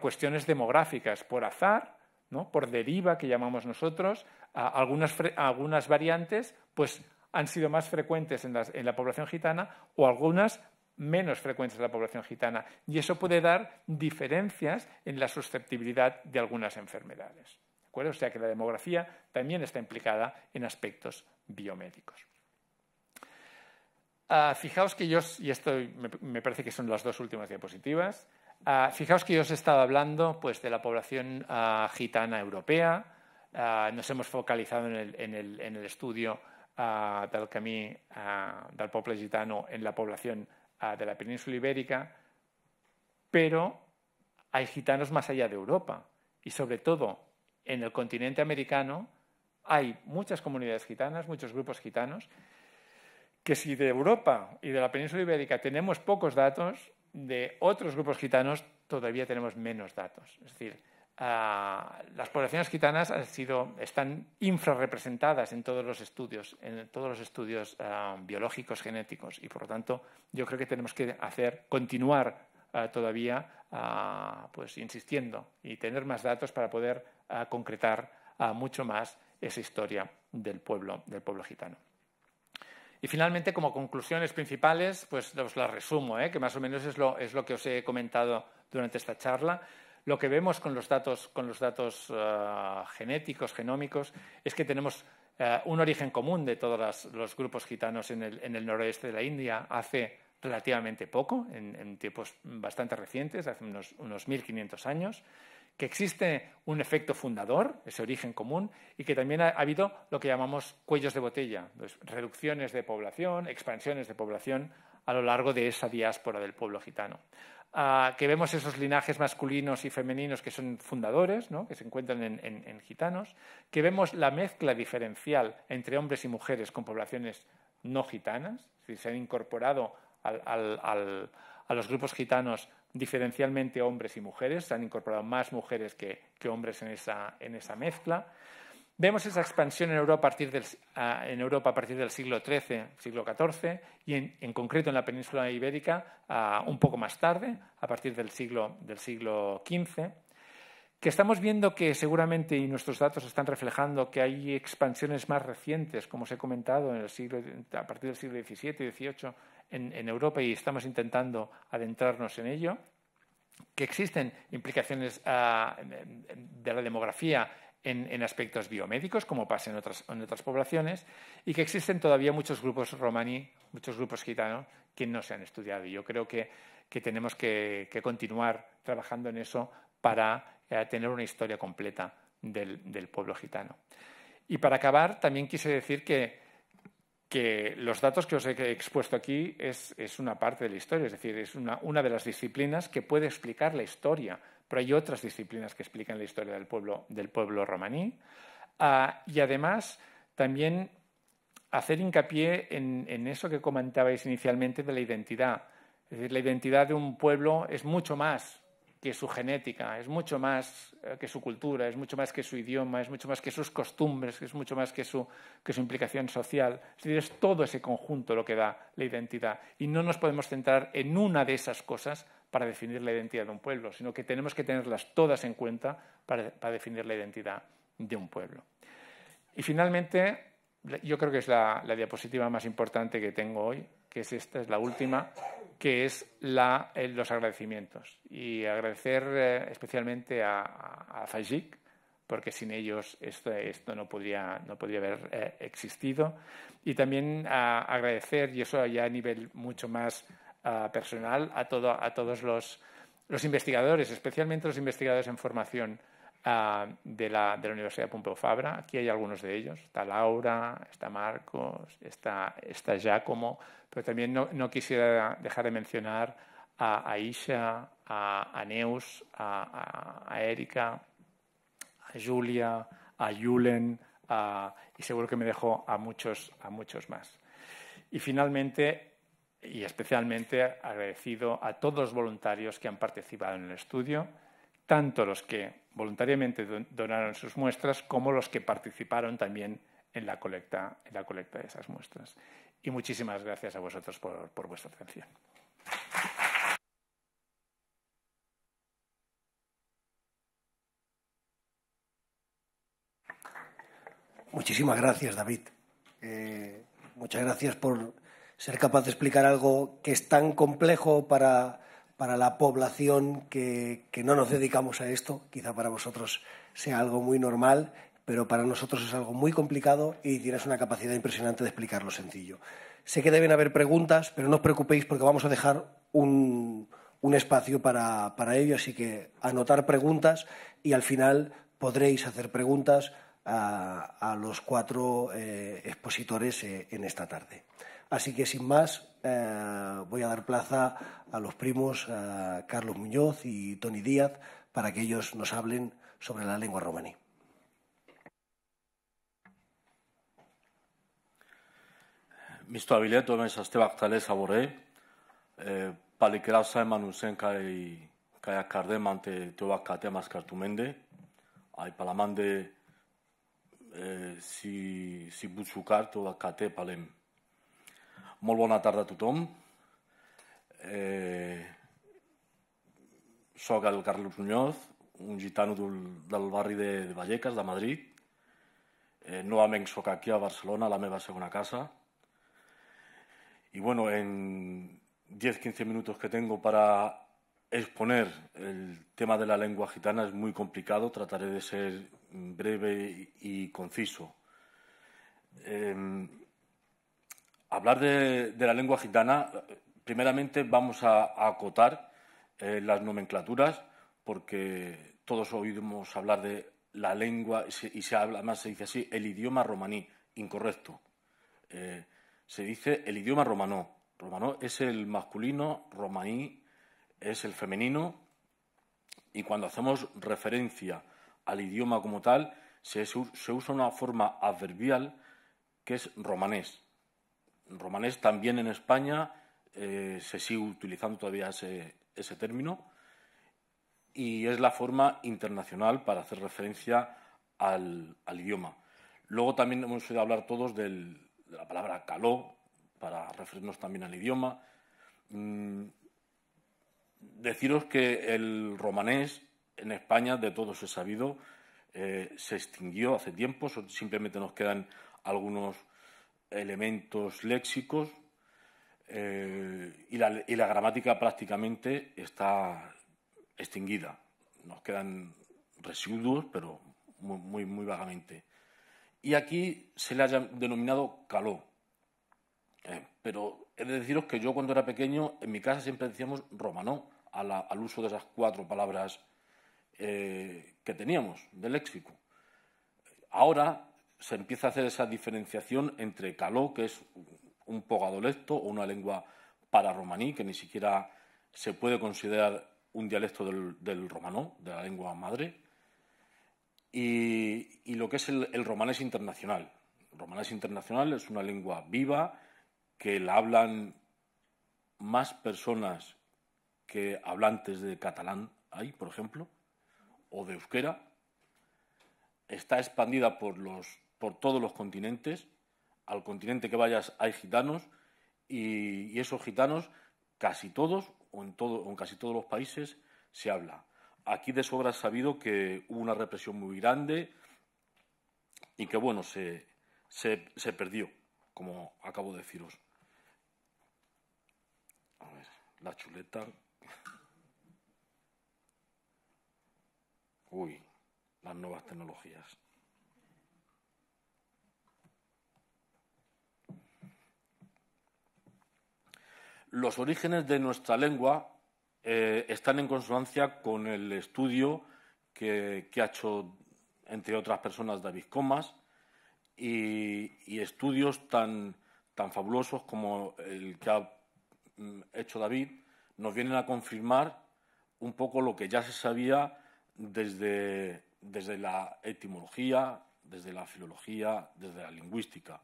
cuestiones demográficas, por azar, ¿no? por deriva que llamamos nosotros, ah, algunas, variantes, pues han sido más frecuentes en, la población gitana o algunas menos frecuentes de la población gitana y eso puede dar diferencias en la susceptibilidad de algunas enfermedades. ¿de acuerdo? O sea que la demografía también está implicada en aspectos biomédicos. Ah, fijaos que yo, y esto me, parece que son las dos últimas diapositivas, ah, fijaos que yo os he estado hablando pues, de la población ah, gitana europea, nos hemos focalizado en el, en el, en el estudio del camí del pueblo gitano en la población de la península ibérica, pero hay gitanos más allá de Europa y sobre todo en el continente americano hay muchas comunidades gitanas, muchos grupos gitanos, que si de Europa y de la península ibérica tenemos pocos datos, de otros grupos gitanos todavía tenemos menos datos. Es decir, las poblaciones gitanas han sido, están infrarrepresentadas en todos los estudios, en todos los estudios ah, biológicos, genéticos, y por lo tanto yo creo que tenemos que hacer, continuar ah, todavía ah, pues, insistiendo y tener más datos para poder concretar mucho más esa historia del pueblo, gitano. Y finalmente, como conclusiones principales, pues os las resumo, ¿eh? que más o menos es lo que os he comentado durante esta charla. Lo que vemos con los datos, ah, genéticos, genómicos, es que tenemos ah, un origen común de todos los grupos gitanos en el, noroeste de la India hace relativamente poco, en, tiempos bastante recientes, hace unos, 1500 años que existe un efecto fundador, ese origen común, y que también ha, habido lo que llamamos cuellos de botella, pues, reducciones de población, expansiones de población a lo largo de esa diáspora del pueblo gitano que vemos esos linajes masculinos y femeninos que son fundadores, que se encuentran en, gitanos, que vemos la mezcla diferencial entre hombres y mujeres con poblaciones no gitanas, si se han incorporado a los grupos gitanos diferencialmente hombres y mujeres, se han incorporado más mujeres que, hombres en esa mezcla. Vemos esa expansión en Europa a partir del, en Europa a partir del siglo XIII, siglo XIV, y en, concreto en la península ibérica un poco más tarde, a partir del siglo, del siglo XV, que estamos viendo que seguramente, y nuestros datos están reflejando, que hay expansiones más recientes, como os he comentado, en el siglo, a partir del siglo XVII y XVIII en, Europa, y estamos intentando adentrarnos en ello, que existen implicaciones de la demografía en, aspectos biomédicos, como pasa en otras, poblaciones, y que existen todavía muchos grupos romaní, muchos grupos gitanos, que no se han estudiado. Y yo creo que, tenemos que, continuar trabajando en eso para eh, tener una historia completa del, pueblo gitano. Y para acabar, también quise decir que, que los datos que os he expuesto aquí es, una parte de la historia, es decir, es una, una de las disciplinas que puede explicar la historia pero hay otras disciplinas que explican la historia del pueblo, romaní. Ah, y además, también hacer hincapié en, eso que comentabais inicialmente de la identidad. Es decir, la identidad de un pueblo es mucho más que su genética, es mucho más eh, que su cultura, es mucho más que su idioma, es mucho más que sus costumbres, es mucho más que su, implicación social. Es es todo ese conjunto lo que da la identidad. Y no nos podemos centrar en una de esas cosas para definir la identidad de un pueblo, sino que tenemos que tenerlas todas en cuenta para, definir la identidad de un pueblo. Y finalmente, yo creo que es la, diapositiva más importante que tengo hoy, que es esta, es la última, que es la, eh, los agradecimientos. Y agradecer eh, especialmente a, Fajik, porque sin ellos esto, no, podría, no haber eh, existido. Y también ah, agradecer, y eso ya a nivel mucho más personal a, todos los, investigadores, especialmente los investigadores en formación ah, de, la, de, la, Universidad Pompeu Fabra. Aquí hay algunos de ellos. Está Laura, está Marcos, está, está Giacomo, pero también no, quisiera dejar de mencionar a, a a, Neus, a, Erika, a Julia, a Julen, ah, y seguro que me dejo a muchos, a muchos más. Y finalmente, y especialmente agradecido a todos los voluntarios que han participado en el estudio, tanto los que voluntariamente donaron sus muestras como los que participaron también en la colecta, de esas muestras. Y muchísimas gracias a vosotros por, vuestra atención. Muchísimas gracias, David. Eh, muchas gracias por ser capaz de explicar algo que es tan complejo para, para la población que, que, no nos dedicamos a esto. Quizá para vosotros sea algo muy normal, pero para nosotros es algo muy complicado y tienes una capacidad impresionante de explicarlo sencillo. Sé que deben haber preguntas, pero no os preocupéis porque vamos a dejar un, un espacio para, para ello, así que anotar preguntas y al final podréis hacer preguntas a, a los cuatro eh, expositores eh, en esta tarde. Así que sin más, eh, voy a dar plaza a los primos eh, Carlos Muñoz y Tony Díaz para que ellos nos hablen sobre la lengua romaní. Misto abileto hemen saste baktalez abore, e, eh, palikerasa eman uzen kai, kai akarde mante teoak que mende, ai palamande e, si, si butzukar teoak kate palem. Molt bona tarda a tothom. Eh, Carlos Muñoz, un gitano del, barrio de, Vallecas, de Madrid. Eh, novament sóc aquí a Barcelona, a la meva segona casa. Y bueno, en 10-15 minutos que tengo para exponer el tema de la lengua gitana es muy complicado, trataré de ser breve y conciso. Em, Hablar de, la lengua gitana, primeramente vamos a, acotar eh, las nomenclaturas, porque todos oímos hablar de la lengua y se habla, además se dice así, el idioma romaní, incorrecto. Eh, se dice el idioma romano. Romano es el masculino, romaní es el femenino, y cuando hacemos referencia al idioma como tal, se, se usa una forma adverbial que es romanés romanés también en España eh, se sigue utilizando todavía ese, término y es la forma internacional para hacer referencia al, idioma. Luego también hemos oído hablar todos de la palabra caló, para referirnos también al idioma. Mm, deciros que el romanés en España, de todos he sabido, eh, se extinguió hace tiempo, simplemente nos quedan algunos elementos léxicos eh, y, la, gramática prácticamente está extinguida. Nos quedan residuos, pero muy, muy, vagamente. Y aquí se le ha denominado caló. Eh, pero he de deciros que yo cuando era pequeño en mi casa siempre decíamos romano al, uso de esas cuatro palabras eh, que teníamos de léxico. Ahora se empieza a hacer esa diferenciación entre caló, que es un pogadolecto o una lengua pararromaní, que ni siquiera se puede considerar un dialecto del, romano romanó, de la lengua madre, y, lo que es el, el, romanés internacional. El romanés internacional es una lengua viva que la hablan más personas que hablantes de catalán hay, por ejemplo, o de euskera. Está expandida por los por todos los continentes. Al continente que vayas hay gitanos y, esos gitanos casi todos o en, todo, en casi todos los países se habla. Aquí de sobra es sabido que hubo una represión muy grande y que, bueno, se, se, se perdió, como acabo de deciros. A ver, la chuleta. Uy, las nuevas tecnologías. Los orígenes de nuestra lengua eh, están en consonancia con el estudio que, ha hecho, entre otras personas, David Comas y, estudios tan, fabulosos como el que ha mm, hecho David nos vienen a confirmar un poco lo que ya se sabía desde, la etimología, desde la filología, desde la lingüística,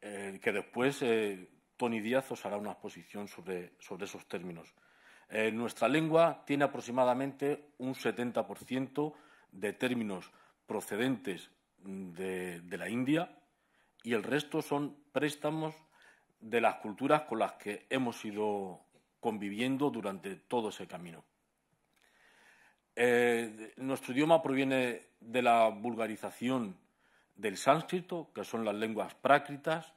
eh, que después eh, Tony Díaz os hará una exposición sobre, esos términos. Eh, nuestra lengua tiene aproximadamente un 70% de términos procedentes de, la India y el resto son préstamos de las culturas con las que hemos ido conviviendo durante todo ese camino. Eh, nuestro idioma proviene de la vulgarización del sánscrito, que son las lenguas prácticas,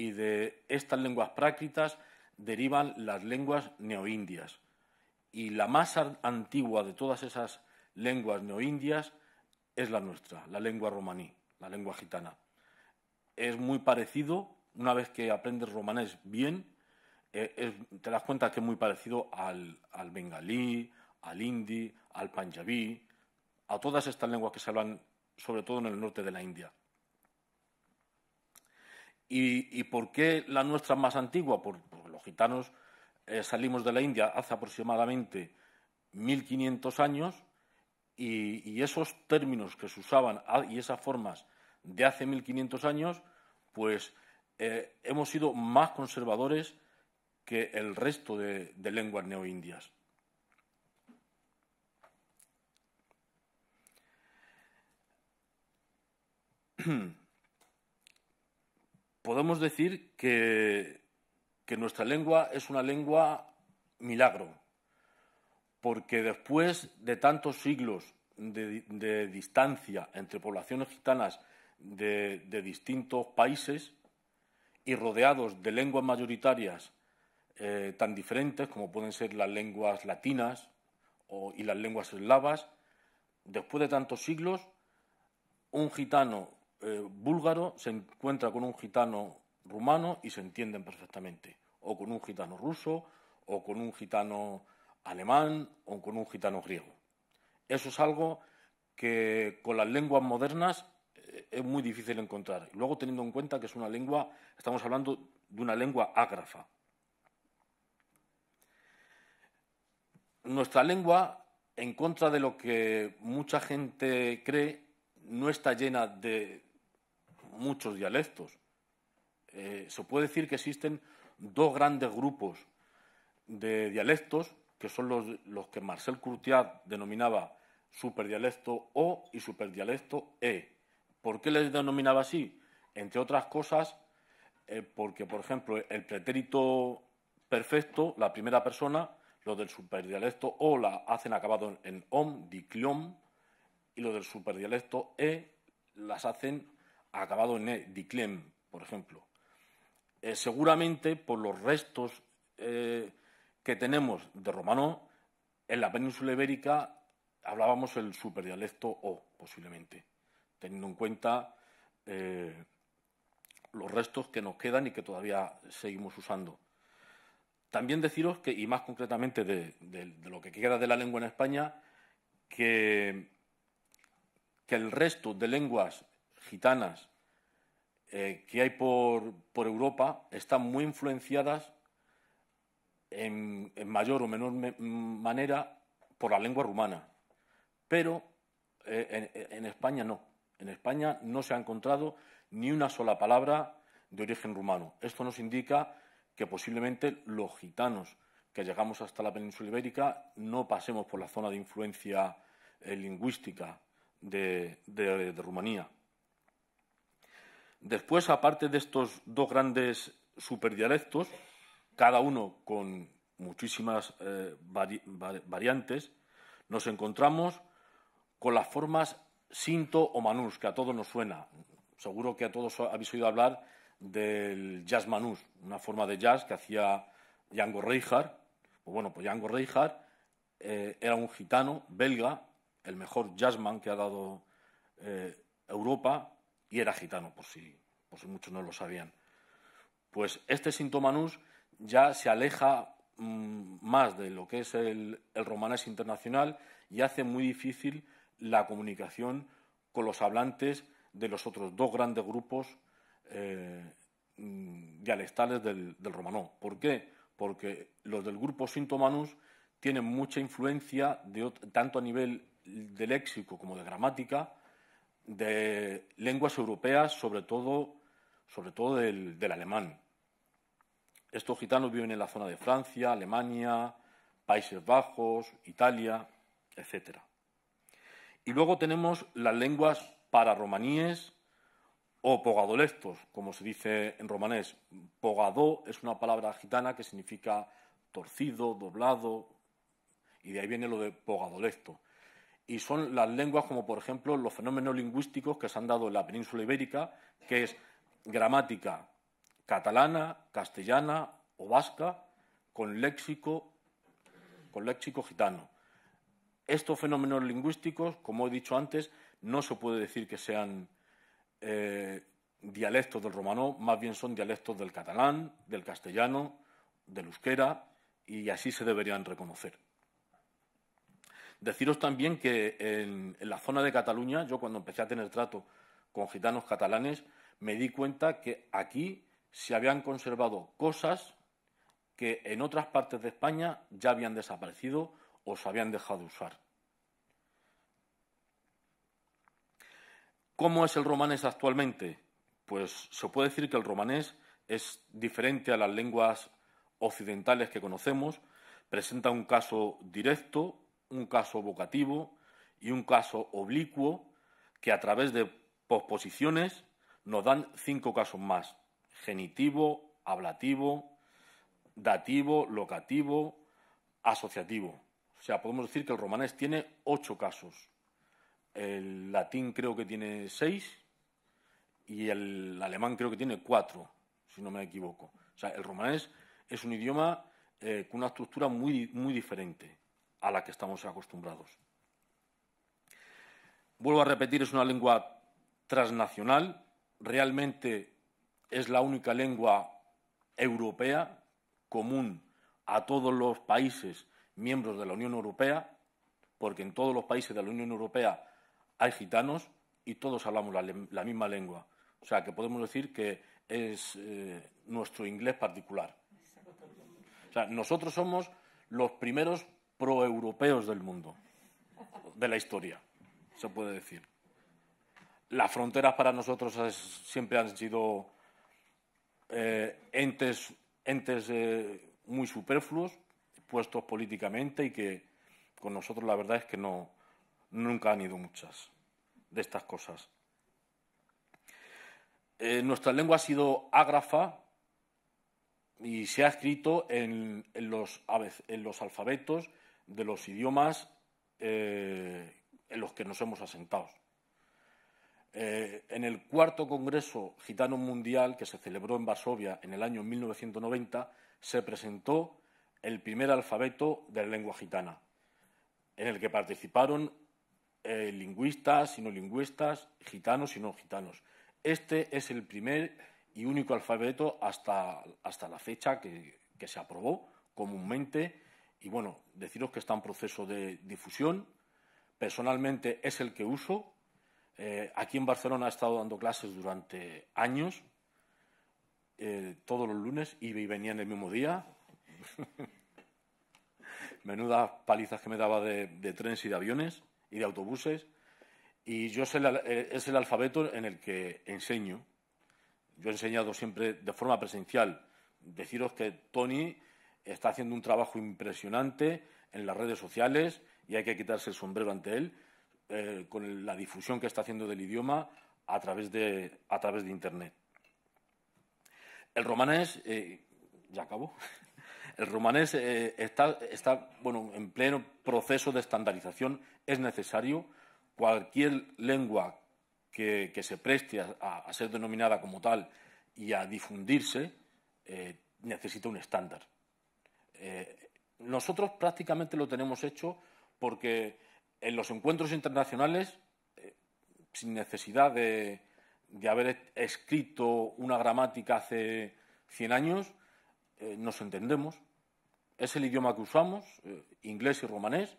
y de estas lenguas prácticas derivan las lenguas neoindias. Y la más antigua de todas esas lenguas neoindias es la nuestra, la lengua romaní, la lengua gitana. Es muy parecido, una vez que aprendes romanés bien, eh, te das cuenta que es muy parecido al, al bengalí, al hindi, al panjabí, a todas estas lenguas que se hablan sobre todo en el norte de la India. ¿Y, por qué la nuestra más antigua? Porque pues, los gitanos eh, salimos de la India hace aproximadamente 1500 años y, esos términos que se usaban ah, y esas formas de hace 1500 años, pues eh, hemos sido más conservadores que el resto de, de lenguas neoindias. (clears throat) podemos decir que, nuestra lengua es una lengua milagro, porque después de tantos siglos de, distancia entre poblaciones gitanas de, distintos países y rodeados de lenguas mayoritarias eh, tan diferentes como pueden ser las lenguas latinas y las lenguas eslavas, después de tantos siglos, un gitano eh, búlgaro se encuentra con un gitano rumano y se entienden perfectamente, o con un gitano ruso, o con un gitano alemán, o con un gitano griego. Eso es algo que con las lenguas modernas eh, es muy difícil encontrar. Luego, teniendo en cuenta que es una lengua, estamos hablando de una lengua ágrafa. Nuestra lengua, en contra de lo que mucha gente cree, no está llena de muchos dialectos. Eh, se puede decir que existen dos grandes grupos de dialectos, que son los, que Marcel Curtiat denominaba superdialecto O y superdialecto E. ¿Por qué les denominaba así? Entre otras cosas, eh, porque, por ejemplo, el pretérito perfecto, la primera persona, lo del superdialecto O la hacen acabado en, om, dicliom, y lo del superdialecto E las hacen acabado en Diclem, por ejemplo. Eh, seguramente por los restos eh, que tenemos de romano, en la península ibérica hablábamos el superdialecto O, posiblemente, teniendo en cuenta eh, los restos que nos quedan y que todavía seguimos usando. También deciros que, y más concretamente de, lo que queda de la lengua en España, que, que el resto de lenguas gitanas eh, que hay por, Europa están muy influenciadas en, mayor o menor manera por la lengua rumana. Pero eh, en, España no. En España no se ha encontrado ni una sola palabra de origen rumano. Esto nos indica que posiblemente los gitanos que llegamos hasta la península ibérica no pasemos por la zona de influencia eh, lingüística de Rumanía. Después, aparte de estos dos grandes superdialectos, cada uno con muchísimas eh, variantes, nos encontramos con las formas Sinto o Manús, que a todos nos suena. Seguro que a todos habéis oído hablar del jazz Manús, una forma de jazz que hacía Django Reinhardt. Pues bueno, pues Django Reinhardt eh, era un gitano belga, el mejor jazzman que ha dado eh, Europa, y era gitano, por si, por si muchos no lo sabían. Pues este sintomanus ya se aleja mm, más de lo que es el, romanés internacional y hace muy difícil la comunicación con los hablantes de los otros dos grandes grupos eh, mm, dialectales del, romanó. ¿Por qué? Porque los del grupo Sintomanus tienen mucha influencia tanto a nivel de léxico como de gramática de lenguas europeas, sobre todo, del, alemán. Estos gitanos viven en la zona de Francia, Alemania, Países Bajos, Italia, etc. Y luego tenemos las lenguas romaníes o pogadolestos, como se dice en romanés. Pogadó es una palabra gitana que significa torcido, doblado, y de ahí viene lo de pogadolesto y son las lenguas como, por ejemplo, los fenómenos lingüísticos que se han dado en la península ibérica, que es gramática catalana, castellana o vasca, con léxico, con léxico gitano. Estos fenómenos lingüísticos, como he dicho antes, no se puede decir que sean eh, dialectos del romano, más bien son dialectos del catalán, del castellano, del euskera, y así se deberían reconocer. Deciros también que en, la zona de Cataluña, yo cuando empecé a tener trato con gitanos catalanes, me di cuenta que aquí se habían conservado cosas que en otras partes de España ya habían desaparecido o se habían dejado de usar. ¿Cómo es el romanés actualmente? Pues se puede decir que el romanés es diferente a las lenguas occidentales que conocemos, presenta un caso directo un caso vocativo y un caso oblicuo que a través de posposiciones nos dan cinco casos más. Genitivo, ablativo, dativo, locativo, asociativo. O sea, podemos decir que el romanés tiene ocho casos. El latín creo que tiene seis y el alemán creo que tiene cuatro, si no me equivoco. O sea, el romanés es un idioma eh, con una estructura muy, muy diferente a la que estamos acostumbrados. Vuelvo a repetir, es una lengua transnacional, realmente es la única lengua europea común a todos los países miembros de la Unión Europea, porque en todos los países de la Unión Europea hay gitanos y todos hablamos la, misma lengua. O sea, que podemos decir que es eh, nuestro inglés particular. O sea, nosotros somos los primeros proeuropeos del mundo, de la historia, se puede decir. Las fronteras para nosotros siempre han sido eh, entes, entes eh, muy superfluos, puestos políticamente y que con nosotros la verdad es que no, nunca han ido muchas de estas cosas. Eh, nuestra lengua ha sido ágrafa y se ha escrito en los alfabetos de los idiomas eh, en los que nos hemos asentado. Eh, en el cuarto Congreso Gitano Mundial, que se celebró en Varsovia en el año 1990, se presentó el primer alfabeto de la lengua gitana, en el que participaron eh, lingüistas y no lingüistas, gitanos y no gitanos. Este es el primer y único alfabeto hasta, hasta la fecha que, que se aprobó comúnmente y bueno, deciros que está en proceso de difusión. Personalmente es el que uso. Eh, aquí en Barcelona he estado dando clases durante años, eh, todos los lunes, y venía en el mismo día. (laughs) Menudas palizas que me daba de, trenes y de aviones y de autobuses. Y yo es el, eh, es el alfabeto en el que enseño. Yo he enseñado siempre de forma presencial. Deciros que Tony está haciendo un trabajo impresionante en las redes sociales y hay que quitarse el sombrero ante él eh, con la difusión que está haciendo del idioma a través de, Internet. El romanés, eh, ya (laughs) el romanés eh, está, en pleno proceso de estandarización. Es necesario cualquier lengua que, se preste a, ser denominada como tal y a difundirse necesita un estándar. Eh, nosotros prácticamente lo tenemos hecho porque en los encuentros internacionales, eh, sin necesidad de, haber escrito una gramática hace 100 años, eh, nos entendemos. Es el idioma que usamos, inglés y romanés,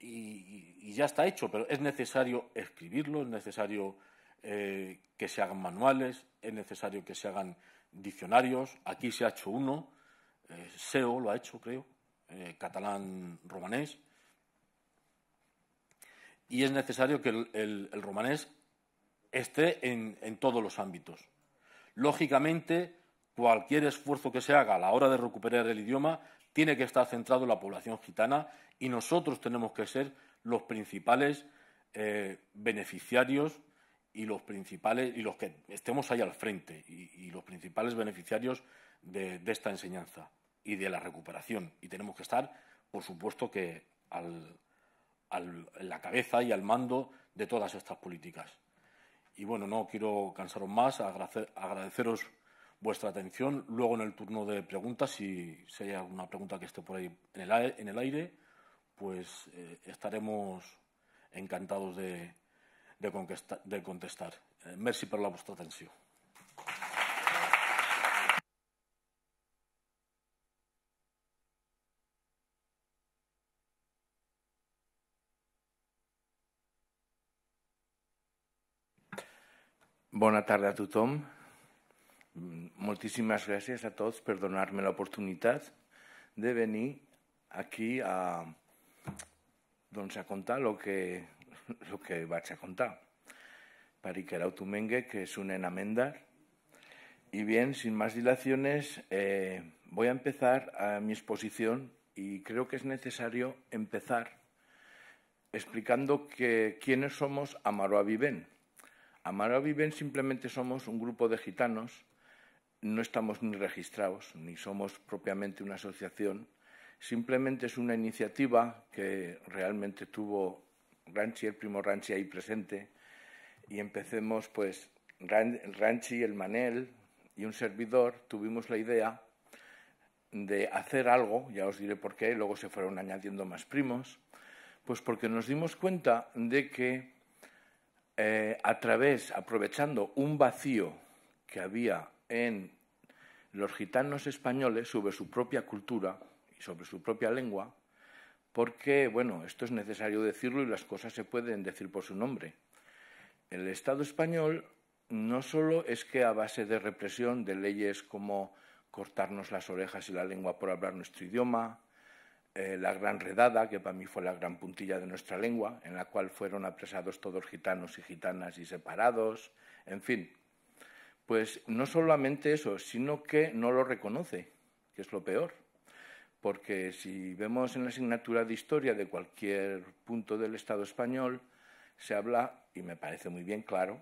y, ya está hecho, pero es necesario escribirlo, es necesario que se hagan manuales, es necesario que se hagan diccionarios. Aquí se ha hecho uno eh, SEO lo ha hecho, creo, eh, catalán romanés. Y es necesario que el, romanés esté en, todos los ámbitos. Lógicamente, cualquier esfuerzo que se haga a la hora de recuperar el idioma tiene que estar centrado en la población gitana y nosotros tenemos que ser los principales eh, beneficiarios y los principales y los que estemos ahí al frente y, los principales beneficiarios de esta enseñanza y de la recuperación. Y tenemos que estar, por supuesto, que al, en la cabeza y al mando de todas estas políticas. Y bueno, no quiero cansaros más, agradeceros vuestra atención. Luego en el turno de preguntas, si, hay alguna pregunta que esté por ahí en el, aire, pues eh, estaremos encantados de, de, contestar. Eh, merci por la vuestra atención. Buenas tardes a tothom. Mm, muchísimas gracias a todos por donar la oportunidad de venir aquí a, donde a contar lo que, lo que va a contar. la Tumengue, que es un enamendar. Y bien, sin más dilaciones, eh, voy a empezar a mi exposición y creo que es necesario empezar explicando que, quiénes somos Amaroa Viven Amaro Viven simplemente somos un grupo de gitanos, no estamos ni registrados, ni somos propiamente una asociación, simplemente es una iniciativa que realmente tuvo Ranchi, el primo Ranchi ahí presente, y empecemos pues Ranchi, el Manel y un servidor tuvimos la idea de hacer algo, ya os diré por qué, luego se fueron añadiendo más primos, pues porque nos dimos cuenta de que eh, a través, aprovechando un vacío que había en los gitanos españoles sobre su propia cultura y sobre su propia lengua, porque, bueno, esto es necesario decirlo y las cosas se pueden decir por su nombre. El Estado español no solo es que a base de represión, de leyes como cortarnos las orejas y la lengua por hablar nuestro idioma, eh, la gran redada, que para mí fue la gran puntilla de nuestra lengua, en la cual fueron apresados todos gitanos y gitanas y separados, en fin. Pues no solamente eso, sino que no lo reconoce, que es lo peor. Porque si vemos en la asignatura de historia de cualquier punto del Estado español, se habla, y me parece muy bien claro,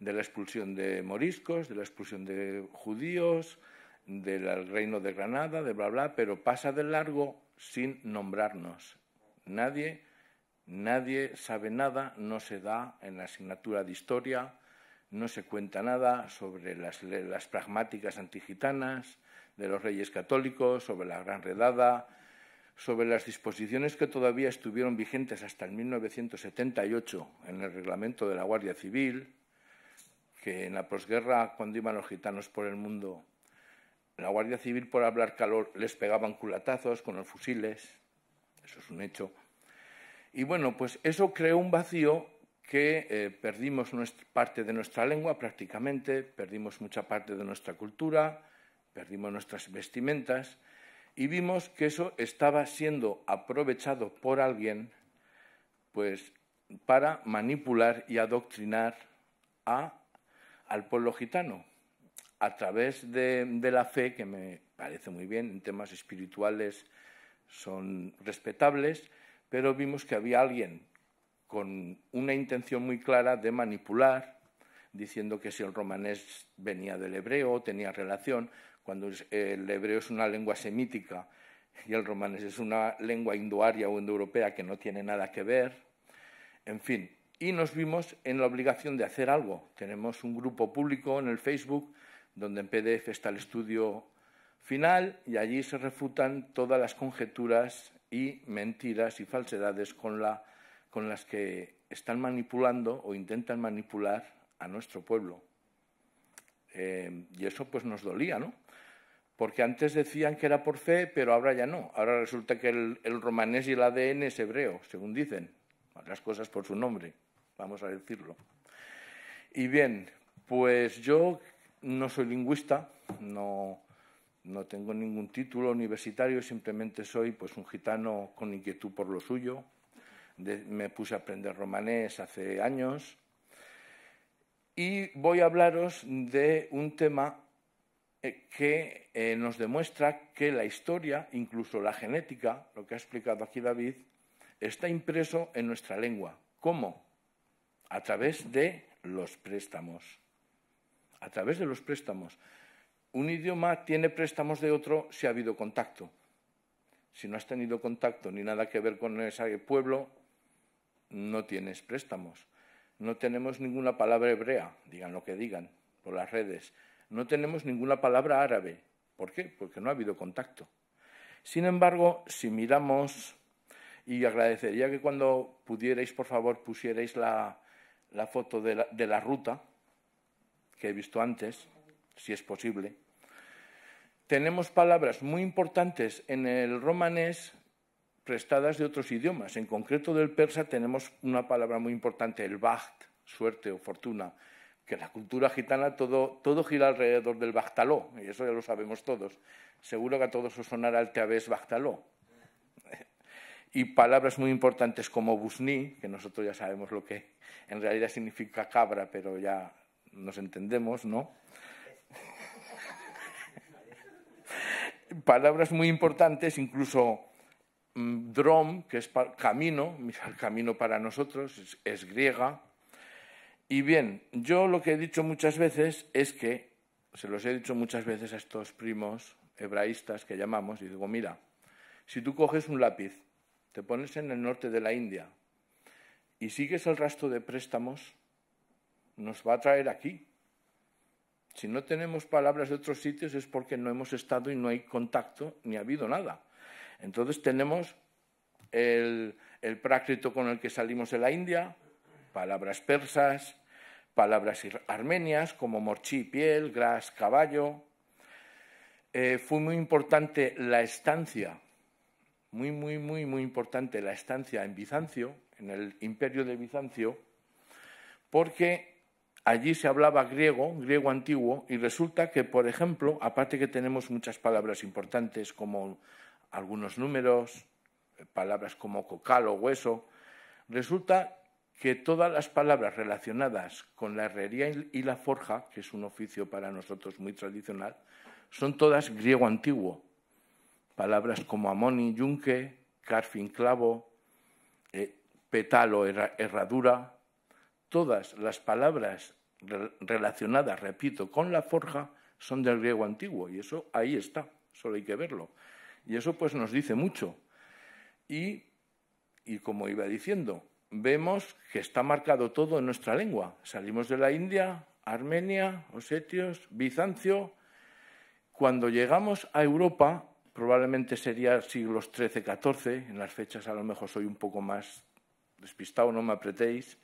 de la expulsión de moriscos, de la expulsión de judíos, del reino de Granada, de bla, bla, pero pasa de largo sin nombrarnos. Nadie, nadie sabe nada, no se da en la asignatura de historia, no se cuenta nada sobre las, las pragmáticas antigitanas, de los reyes católicos, sobre la Gran Redada, sobre las disposiciones que todavía estuvieron vigentes hasta el 1978 en el reglamento de la Guardia Civil, que en la posguerra, cuando iban los gitanos por el mundo, la Guardia Civil por hablar calor les pegaban culatazos con los fusiles, eso es un hecho. Y bueno, pues eso creó un vacío que eh, perdimos parte de nuestra lengua prácticamente, perdimos mucha parte de nuestra cultura, perdimos nuestras vestimentas y vimos que eso estaba siendo aprovechado por alguien pues para manipular y adoctrinar al pueblo gitano, a través de, la fe, que me parece muy bien, en temas espirituales son respetables, pero vimos que había alguien con una intención muy clara de manipular, diciendo que si el romanés venía del hebreo, tenía relación, cuando el hebreo es una lengua semítica y el romanés es una lengua indoaria o indoeuropea que no tiene nada que ver, en fin. Y nos vimos en la obligación de hacer algo. Tenemos un grupo público en el Facebook donde en PDF está el estudio final y allí se refutan todas las conjeturas y mentiras y falsedades con, las que están manipulando o intentan manipular a nuestro pueblo. Eh, y eso pues nos dolía, ¿no? Porque antes decían que era por fe, pero ahora ya no. Ahora resulta que el, el romanés y el ADN es hebreo, según dicen. Las cosas por su nombre, vamos a decirlo. Y bien, pues yo no soy lingüista, no, tengo ningún título universitario, simplemente soy pues un gitano con inquietud por lo suyo. me puse a aprender romanés hace años y voy a hablaros de un tema eh, que eh, nos demuestra que la historia, incluso la genética, lo que ha explicado aquí David, está impreso en nuestra lengua. ¿Cómo? A través de los préstamos a través de los préstamos. Un idioma tiene préstamos de otro si ha habido contacto. Si no has tenido contacto ni nada que ver con ese pueblo, no tienes préstamos. No tenemos ninguna palabra hebrea, digan lo que digan, por las redes. No tenemos ninguna palabra árabe. ¿Por qué? Porque no ha habido contacto. Sin embargo, si miramos, y agradecería que cuando pudierais, por favor, pusierais la, foto de la ruta, que he visto antes, si es posible. Tenemos palabras muy importantes en el romanés prestadas de otros idiomas. En concreto del persa tenemos una palabra muy importante, el baht, suerte o fortuna, que la cultura gitana todo, todo gira alrededor del bachtaló, y eso ya lo sabemos todos. Seguro que a todos os sonará el teabés bachtaló. Y palabras muy importantes como busni, que nosotros ya sabemos lo que en realidad significa cabra, pero ya nos entendemos, ¿no? Palabras muy importantes, incluso mm, drom, que es camino, el (laughs) camino para nosotros, es, es griega. Y bien, yo lo que he dicho muchas veces es que, se los he dicho muchas veces a estos primos hebraístas que llamamos, y digo, mira, si tú coges un lápiz, te pones en el norte de la India y sigues el rastro de préstamos nos va a traer aquí. Si no tenemos palabras de otros sitios es porque no hemos estado y no hay contacto ni ha habido nada. Entonces tenemos el, el con el que salimos de la India, palabras persas, palabras armenias como morchí, piel, gras, caballo. Eh, fue muy importante la estancia, muy, muy, muy, muy importante la estancia en Bizancio, en el imperio de Bizancio, porque Allí se hablaba griego, griego antiguo, y resulta que, por ejemplo, aparte que tenemos muchas palabras importantes como algunos números, palabras como cocal o hueso, resulta que todas las palabras relacionadas con la herrería y la forja, que es un oficio para nosotros muy tradicional, son todas griego antiguo. Palabras como amoni, yunque, carfin, clavo, eh, petalo, herradura, Todas las palabras relacionadas, repito, con la forja son del griego antiguo y eso ahí está, solo hay que verlo. Y eso pues nos dice mucho. Y, como iba diciendo, vemos que está marcado todo en nuestra lengua. Salimos de la India, Armenia, Osetios, Bizancio. Cuando llegamos a Europa, probablemente sería siglos XIII, XIV, en las fechas a lo mejor soy un poco más despistado, no me apretéis,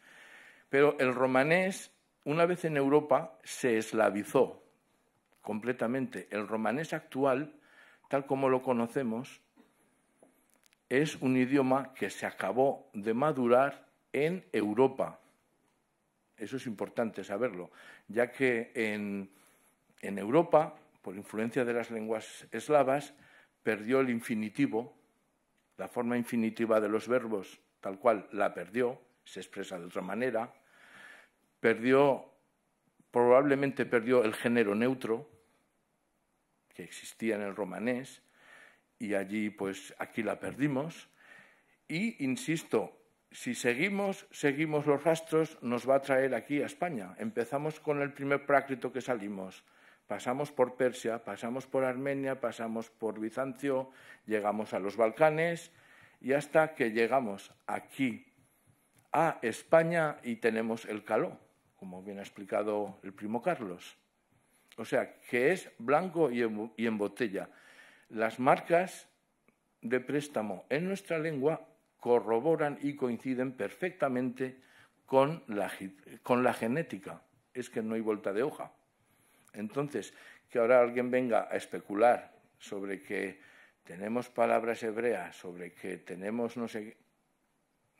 pero el romanés, una vez en Europa, se eslavizó completamente. El romanés actual, tal como lo conocemos, es un idioma que se acabó de madurar en Europa. Eso es importante saberlo, ya que en, en Europa, por influencia de las lenguas eslavas, perdió el infinitivo, la forma infinitiva de los verbos, tal cual la perdió, se expresa de otra manera, perdió, probablemente perdió el género neutro que existía en el romanés y allí pues aquí la perdimos y insisto, si seguimos, seguimos los rastros, nos va a traer aquí a España. Empezamos con el primer prácrito que salimos, pasamos por Persia, pasamos por Armenia, pasamos por Bizancio, llegamos a los Balcanes y hasta que llegamos aquí a España y tenemos el caló, como bien ha explicado el primo Carlos. O sea, que es blanco y en botella. Las marcas de préstamo en nuestra lengua corroboran y coinciden perfectamente con la, con la genética. Es que no hay vuelta de hoja. Entonces, que ahora alguien venga a especular sobre que tenemos palabras hebreas, sobre que tenemos no sé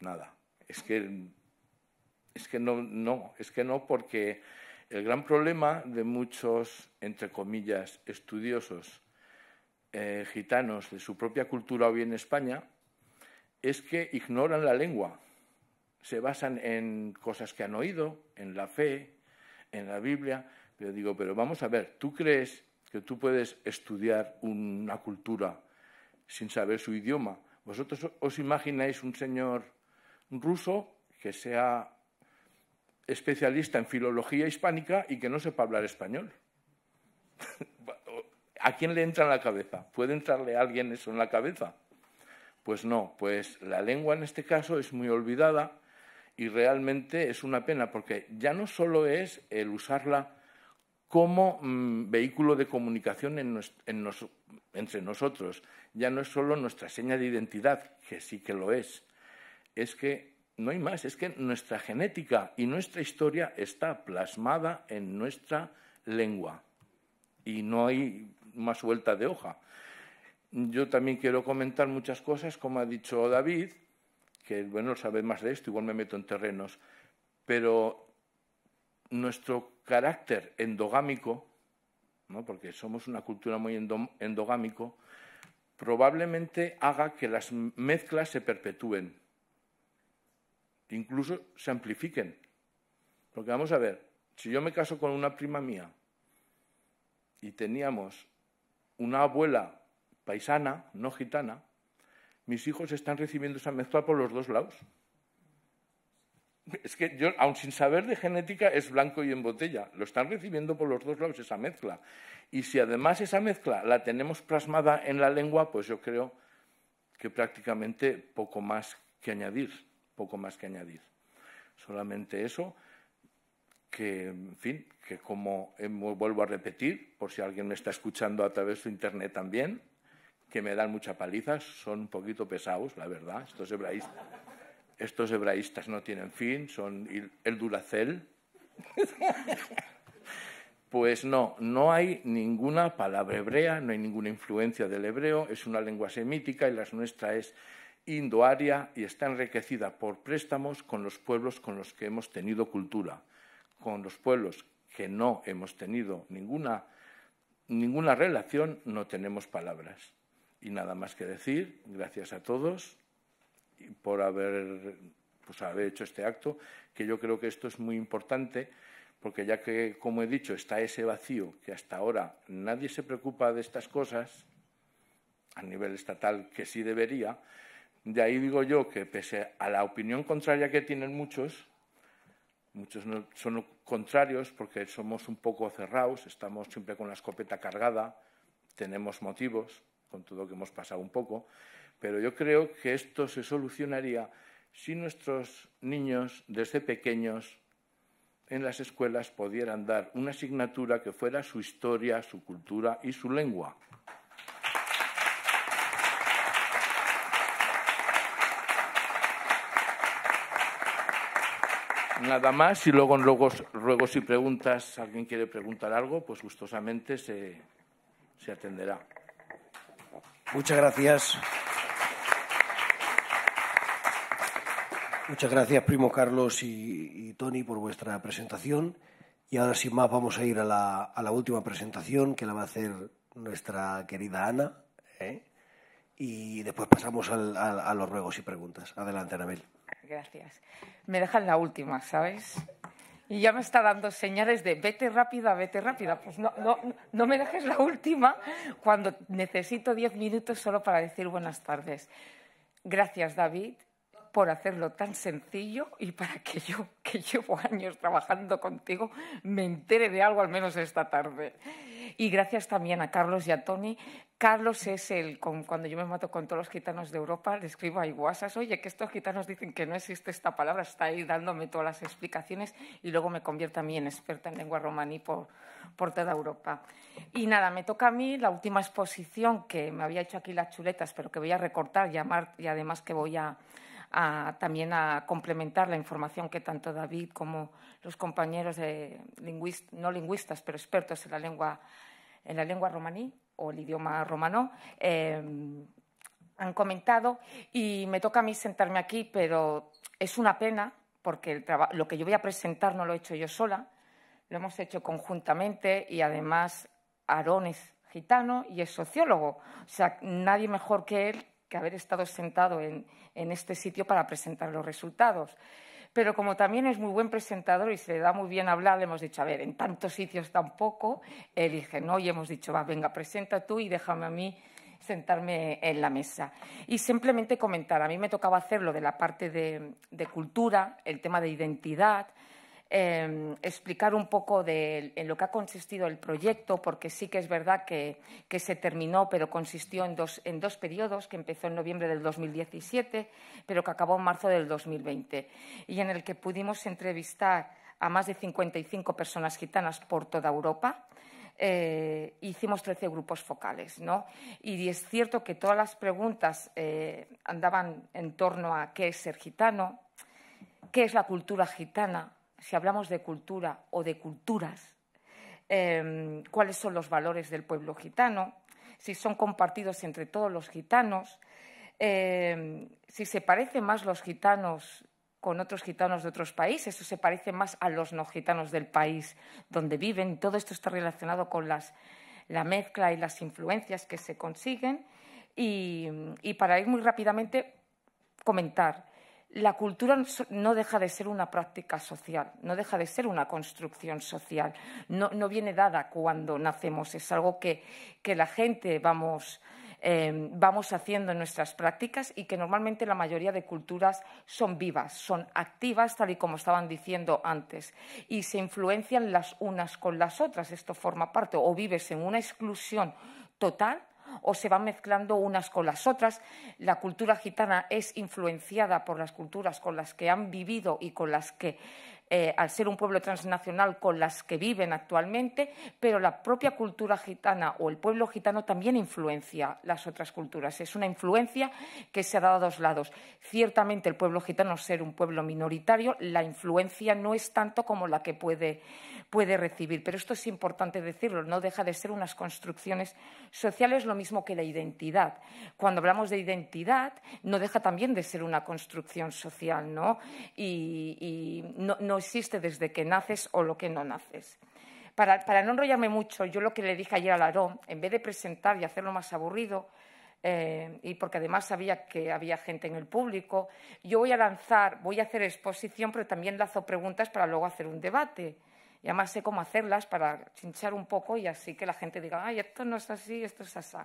nada. Es que, es que no, no, es que no, porque el gran problema de muchos, entre comillas, estudiosos eh, gitanos de su propia cultura hoy en España es que ignoran la lengua. Se basan en cosas que han oído, en la fe, en la Biblia. Pero digo, pero vamos a ver, ¿tú crees que tú puedes estudiar una cultura sin saber su idioma? ¿Vosotros os imagináis un señor ruso que sea especialista en filología hispánica y que no sepa hablar español. (laughs) ¿A quién le entra en la cabeza? ¿Puede entrarle a alguien eso en la cabeza? Pues no, pues la lengua en este caso es muy olvidada y realmente es una pena porque ya no solo es el usarla como mm, vehículo de comunicación entre nosotros, ya no es solo nuestra seña de identidad, que sí que lo es, es que no hay más, es que nuestra genética y nuestra historia está plasmada en nuestra lengua y no hay más vuelta de hoja. Yo también quiero comentar muchas cosas, como ha dicho David, que bueno, sabe más de esto, igual me meto en terrenos, pero nuestro carácter endogámico, porque somos una cultura muy endogámico, probablemente haga que las mezclas se perpetúen incluso se amplifiquen. Porque vamos a ver, si yo me caso con una prima mía y teníamos una abuela paisana, no gitana, mis hijos están recibiendo esa mezcla por los dos lados. Es que yo, aun sin saber de genética, es blanco y en botella. Lo están recibiendo por los dos lados esa mezcla. Y si además esa mezcla la tenemos plasmada en la lengua, pues yo creo que prácticamente poco más que añadir poco más que añadir. Solamente eso, que, en fin, que como vuelvo a repetir, por si alguien me está escuchando a través de Internet también, que me dan mucha paliza, son un poquito pesados, la verdad, estos hebraístas. Estos hebraístas no tienen fin, son el duracel. (laughs) Pues no, no hay ninguna palabra hebrea, no hay ninguna influencia del hebreo, es una lengua semítica y la nuestra es indoaria y está enriquecida por préstamos con los pueblos con los que hemos tenido cultura, con los pueblos que no hemos tenido ninguna, ninguna relación, no tenemos palabras. Y nada más que decir, gracias a todos por haber, pues, haber hecho este acto, que yo creo que esto es muy importante porque ya que, como he dicho, está ese vacío que hasta ahora nadie se preocupa de estas cosas, a nivel estatal que sí debería, de ahí digo yo que pese a la opinión contraria que tienen muchos, muchos no, son contrarios porque somos un poco cerrados, estamos siempre con la escopeta cargada, tenemos motivos, con todo que hemos pasado un poco, pero yo creo que esto se solucionaría si nuestros niños desde pequeños en las escuelas pudieran dar una asignatura que fuera su historia, su cultura y su lengua. nada más y luego en ruegos, ruegos y preguntas, alguien quiere preguntar algo, pues gustosamente se, atenderá. Muchas gracias. Muchas gracias, primo Carlos y, Tony, por vuestra presentación. Y ahora, sin más, vamos a ir a la, última presentación que la va a hacer nuestra querida Ana. ¿eh? Y después pasamos al, a los ruegos y preguntas. Adelante, Anabel gracias. Me dejan la última, ¿sabes? Y ya me está dando señales de vete rápida, vete rápida. Pues no, no, no me dejes la última cuando necesito diez minutos solo para decir buenas tardes. Gracias, David por hacerlo tan sencillo y para que yo, que llevo años trabajando contigo, me entere de algo al menos esta tarde. Y gracias también a Carlos y a Tony. Carlos es el, con, cuando yo me mato con todos los gitanos de Europa, le escribo a Iguasas, oye, que estos gitanos dicen que no existe esta palabra, está ahí dándome todas las explicaciones y luego me convierta a mí en experta en lengua romaní por, por toda Europa. Y nada, me toca a mí la última exposición que me había hecho aquí las chuletas, pero que voy a recortar llamar y además que voy a también a complementar la información que tanto David como los compañeros no lingüistas, pero expertos en la lengua, en la lengua romaní o el idioma romano, em, han comentado. Y me toca a mí sentarme aquí, pero es una pena porque lo que yo voy a presentar no lo he hecho yo sola, lo hemos hecho conjuntamente y además Aarón es gitano y es sociólogo. O sea, nadie mejor que él que haber estado sentado en, este sitio para presentar los resultados pero como también es muy buen presentador y se le da muy bien hablar, le hemos dicho, a ver, en tantos sitios tampoco, elige, ¿no? Y hemos dicho, va, venga, presenta tú y déjame a mí sentarme en la mesa. Y simplemente comentar, a mí me tocaba hacerlo de la parte de cultura, el tema de identidad, Em, explicar un poco de, en lo que ha consistido el proyecto, porque sí que es verdad que, se terminó, pero consistió en dos, periodos, que empezó en noviembre del 2017, pero que acabó en marzo del 2020, y en el que pudimos entrevistar a más de 55 personas gitanas por toda Europa. Eh, hicimos 13 grupos focales, ¿no? Y es cierto que todas las preguntas eh, andaban en torno a qué es ser gitano, qué es la cultura gitana, si hablamos de cultura o de culturas, em, cuáles son los valores del pueblo gitano, si son compartidos entre todos los gitanos, em, si se parecen más los gitanos con otros gitanos de otros países o se parecen más a los no gitanos del país donde viven. Todo esto está relacionado con la mezcla y las influencias que se consiguen. Y, y para ir muy rápidamente, comentar la cultura no deja de ser una práctica social, no deja de ser una construcción social, no, viene dada cuando nacemos, es algo que, la gente eh, vamos haciendo en nuestras prácticas y que normalmente la mayoría de culturas son vivas, son activas, tal y como estaban diciendo antes, y se influencian las unas con las otras. Esto forma parte o vives en una exclusión total o se van mezclando unas con las otras. La cultura gitana es influenciada por las culturas con las que han vivido y con las que eh, al ser un pueblo transnacional con las que viven actualmente, pero la propia cultura gitana o el pueblo gitano también influencia las otras culturas. Es una influencia que se ha dado a dos lados. Ciertamente el pueblo gitano ser un pueblo minoritario, la influencia no es tanto como la que puede, puede recibir. Pero esto es importante decirlo, no deja de ser unas construcciones sociales lo mismo que la identidad. Cuando hablamos de identidad, no deja también de ser una construcción social, ¿no? Y, no, existe desde que naces o lo que no naces. Para, no enrollarme mucho, yo lo que le dije ayer a Larón, en vez de presentar y hacerlo más aburrido, eh, y porque además sabía que había gente en el público, yo voy a lanzar, voy a hacer exposición, pero también lazo preguntas para luego hacer un debate. Y además sé cómo hacerlas para chinchar un poco y así que la gente diga, ay, esto no es así, esto es así.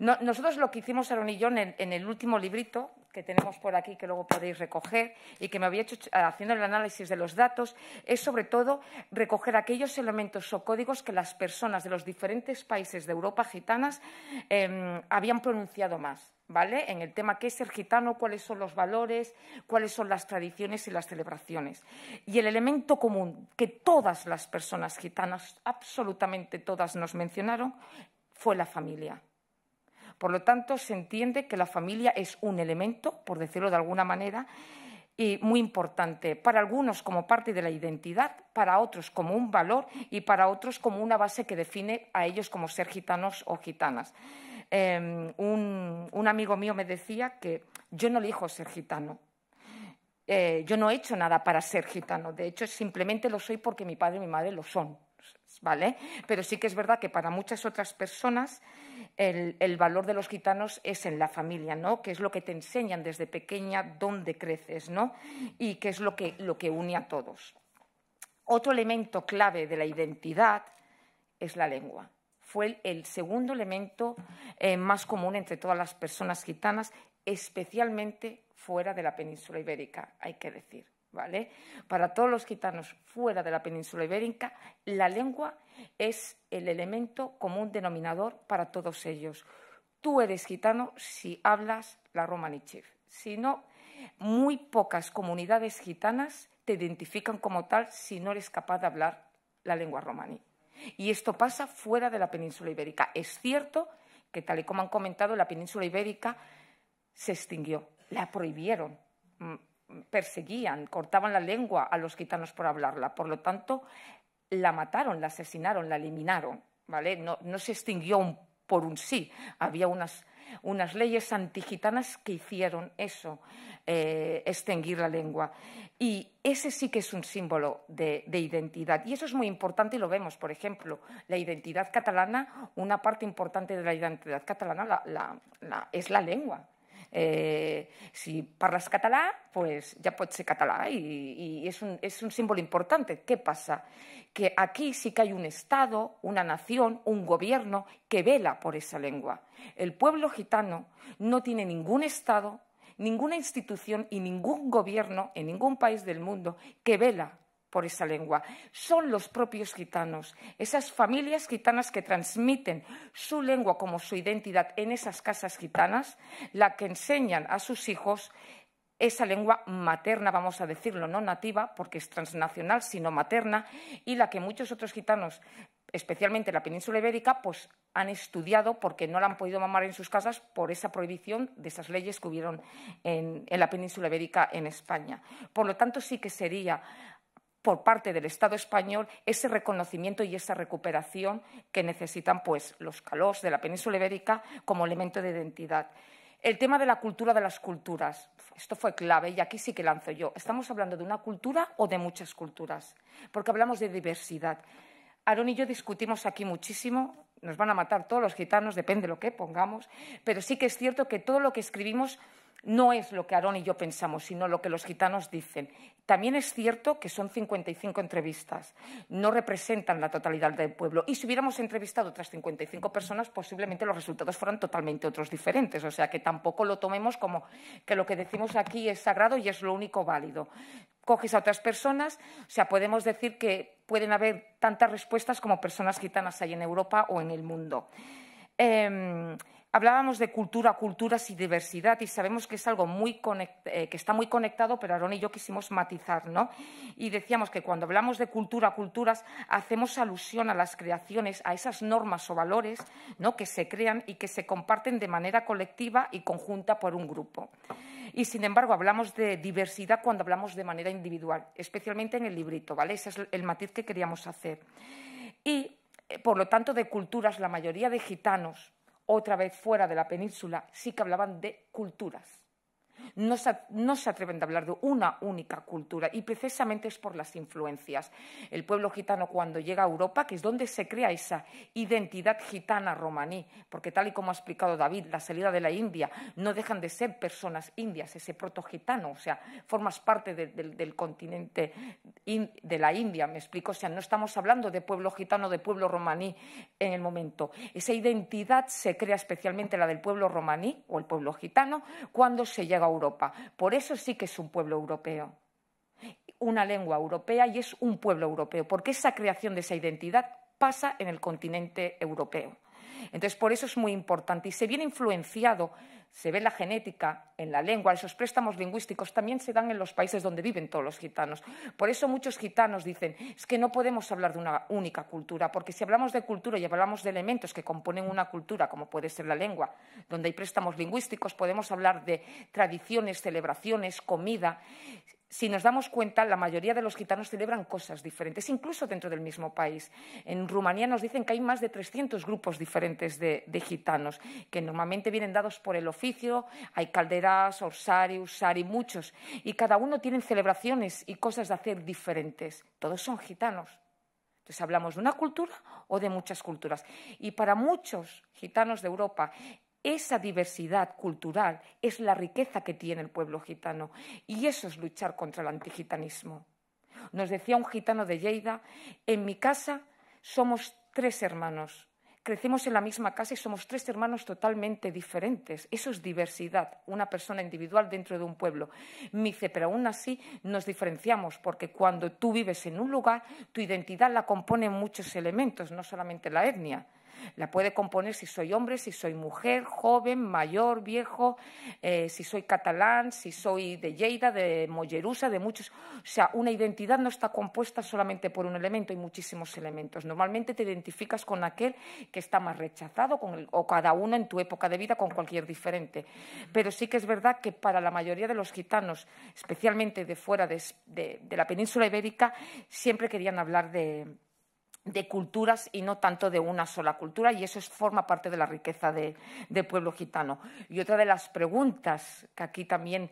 nosotros lo que hicimos Aaron y yo en, el último librito que tenemos por aquí, que luego podéis recoger, y que me había hecho haciendo el análisis de los datos, es sobre todo recoger aquellos elementos o códigos que las personas de los diferentes países de Europa gitanas em, habían pronunciado más. En el tema qué es ser gitano, cuáles son los valores, cuáles son las tradiciones y las celebraciones. Y el elemento común que todas las personas gitanas, absolutamente todas, nos mencionaron fue la familia. Por lo tanto, se entiende que la familia es un elemento, por decirlo de alguna manera, y muy importante, para algunos como parte de la identidad, para otros como un valor y para otros como una base que define a ellos como ser gitanos o gitanas. Em, un, amigo mío me decía que yo no elijo ser gitano. Eh, yo no he hecho nada para ser gitano. De hecho, simplemente lo soy porque mi padre y mi madre lo son. ¿Vale? Pero sí que es verdad que para muchas otras personas el, valor de los gitanos es en la familia, ¿no? Que es lo que te enseñan desde pequeña, dónde creces, ¿no? Y que es lo que une a todos. Otro elemento clave de la identidad es la lengua fue el, segundo elemento eh, más común entre todas las personas gitanas, especialmente fuera de la península ibérica, hay que decir. ¿Vale? Para todos los gitanos fuera de la península ibérica, la lengua es el elemento común denominador para todos ellos. Tú eres gitano si hablas la romanichev. Si no, muy pocas comunidades gitanas te identifican como tal si no eres capaz de hablar la lengua romaní. Y esto pasa fuera de la península ibérica. Es cierto que, tal y como han comentado, la península ibérica se extinguió, la prohibieron, mm, perseguían, cortaban la lengua a los gitanos por hablarla. Por lo tanto, la mataron, la asesinaron, la eliminaron. ¿vale? No, no se extinguió por un sí, había unas unas leyes antigitanas que hicieron eso, eh, extinguir la lengua. Y ese sí que es un símbolo de, identidad. Y eso es muy importante y lo vemos, por ejemplo, la identidad catalana, una parte importante de la identidad catalana es la lengua. Eh, si parlas catalá, pues ya pots ser català y es un, símbolo importante. ¿Qué pasa? Que aquí sí que hay un Estado, una nación, un gobierno que vela por esa lengua. El pueblo gitano no tiene ningún Estado, ninguna institución y ningún gobierno en ningún país del mundo que vela por esa lengua. Son los propios gitanos, esas familias gitanas que transmiten su lengua como su identidad en esas casas gitanas, la que enseñan a sus hijos esa lengua materna, vamos a decirlo, no nativa, porque es transnacional, sino materna, y la que muchos otros gitanos, especialmente en la península ibérica, pues han estudiado porque no la han podido mamar en sus casas por esa prohibición de esas leyes que hubieron en la península ibérica en España. Por lo tanto, sí que sería por parte del Estado español ese reconocimiento y esa recuperación que necesitan pues, los calós de la península ibérica como elemento de identidad. El tema de la cultura de las culturas. Esto fue clave y aquí sí que lanzo yo. ¿Estamos hablando de una cultura o de muchas culturas? Porque hablamos de diversidad. Aarón y yo discutimos aquí muchísimo. Nos van a matar todos los gitanos, depende de lo que pongamos. Pero sí que es cierto que todo lo que escribimos no es lo que Aarón y yo pensamos, sino lo que los gitanos dicen. También es cierto que son 55 entrevistas, no representan la totalidad del pueblo. Y si hubiéramos entrevistado otras 55 personas, posiblemente los resultados fueran totalmente otros diferentes. O sea que tampoco lo tomemos como que lo que decimos aquí es sagrado y es lo único válido. Coges a otras personas, o sea, podemos decir que pueden haber tantas respuestas como personas gitanas hay en Europa o en el mundo. Em, Hablábamos de cultura, culturas y diversidad y sabemos que es algo eh, que está muy conectado, pero Aaron y yo quisimos matizar, ¿no? Y decíamos que cuando hablamos de cultura, culturas, hacemos alusión a las creaciones, a esas normas o valores, Que se crean y que se comparten de manera colectiva y conjunta por un grupo. Y sin embargo, hablamos de diversidad cuando hablamos de manera individual, especialmente en el librito, ¿vale? Ese es el matiz que queríamos hacer. Y, eh, por lo tanto, de culturas, la mayoría de gitanos, otra vez fuera de la península, sí que hablaban de culturas. No se, atreven a hablar de una única cultura y precisamente es por las influencias. El pueblo gitano cuando llega a Europa, que es donde se crea esa identidad gitana romaní, porque tal y como ha explicado David, la salida de la India no dejan de ser personas indias, ese proto-gitano, o sea, formas parte del continente de la India, me explico, o sea, no estamos hablando de pueblo gitano, de pueblo romaní en el momento. Esa identidad se crea especialmente la del pueblo romaní o el pueblo gitano cuando se llega a Europa. Por eso sí que es un pueblo europeo una lengua europea y es un pueblo europeo, porque esa creación de esa identidad pasa en el continente europeo. Entonces, por eso es muy importante y se viene influenciado, se ve la genética, en la lengua, esos préstamos lingüísticos también se dan en los países donde viven todos los gitanos. Por eso muchos gitanos dicen, es que no podemos hablar de una única cultura, porque si hablamos de cultura y hablamos de elementos que componen una cultura, como puede ser la lengua, donde hay préstamos lingüísticos, podemos hablar de tradiciones, celebraciones, comida, si nos damos cuenta, la mayoría de los gitanos celebran cosas diferentes, incluso dentro del mismo país. En Rumanía nos dicen que hay más de 300 grupos diferentes de, gitanos, que normalmente vienen dados por el oficio. Hay calderas, orsari, usari, muchos. Y cada uno tiene celebraciones y cosas de hacer diferentes. Todos son gitanos. Entonces hablamos de una cultura o de muchas culturas. Y para muchos gitanos de Europa, esa diversidad cultural es la riqueza que tiene el pueblo gitano y eso es luchar contra el antigitanismo. Nos decía un gitano de Lleida, en mi casa somos tres hermanos. Crecemos en la misma casa y somos tres hermanos totalmente diferentes. Eso es diversidad, una persona individual dentro de un pueblo. Me dice, pero aún así nos diferenciamos, porque cuando tú vives en un lugar, tu identidad la componen muchos elementos, no solamente la etnia. La puede componer si soy hombre, si soy mujer, joven, mayor, viejo, eh, si soy catalán, si soy de Lleida, de Mollerusa, de muchos. O sea, una identidad no está compuesta solamente por un elemento, hay muchísimos elementos. Normalmente te identificas con aquel que está más rechazado o cada uno en tu época de vida con cualquier diferente. Pero sí que es verdad que para la mayoría de los gitanos, especialmente de fuera de la península ibérica, siempre querían hablar de, de culturas y no tanto de una sola cultura, y eso forma parte de la riqueza del de pueblo gitano. Y otra de las preguntas que aquí también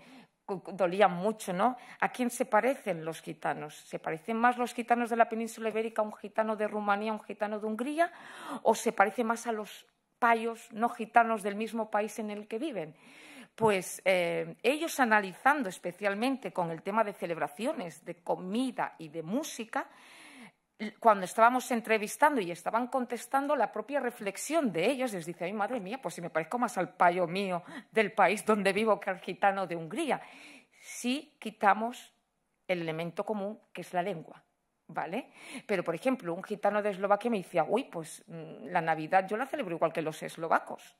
dolía mucho, ¿no? ¿A quién se parecen los gitanos? ¿Se parecen más los gitanos de la península ibérica a un gitano de Rumanía, a un gitano de Hungría? ¿O se parecen más a los payos no gitanos del mismo país en el que viven? Pues eh, ellos analizando especialmente con el tema de celebraciones, de comida y de música, cuando estábamos entrevistando y estaban contestando la propia reflexión de ellos, les dice, ay, madre mía, pues si me parezco más al payo mío del país donde vivo que al gitano de Hungría, si quitamos el elemento común que es la lengua. ¿Vale? Pero, por ejemplo, un gitano de Eslovaquia me decía, uy, pues mm, la Navidad yo la celebro igual que los eslovacos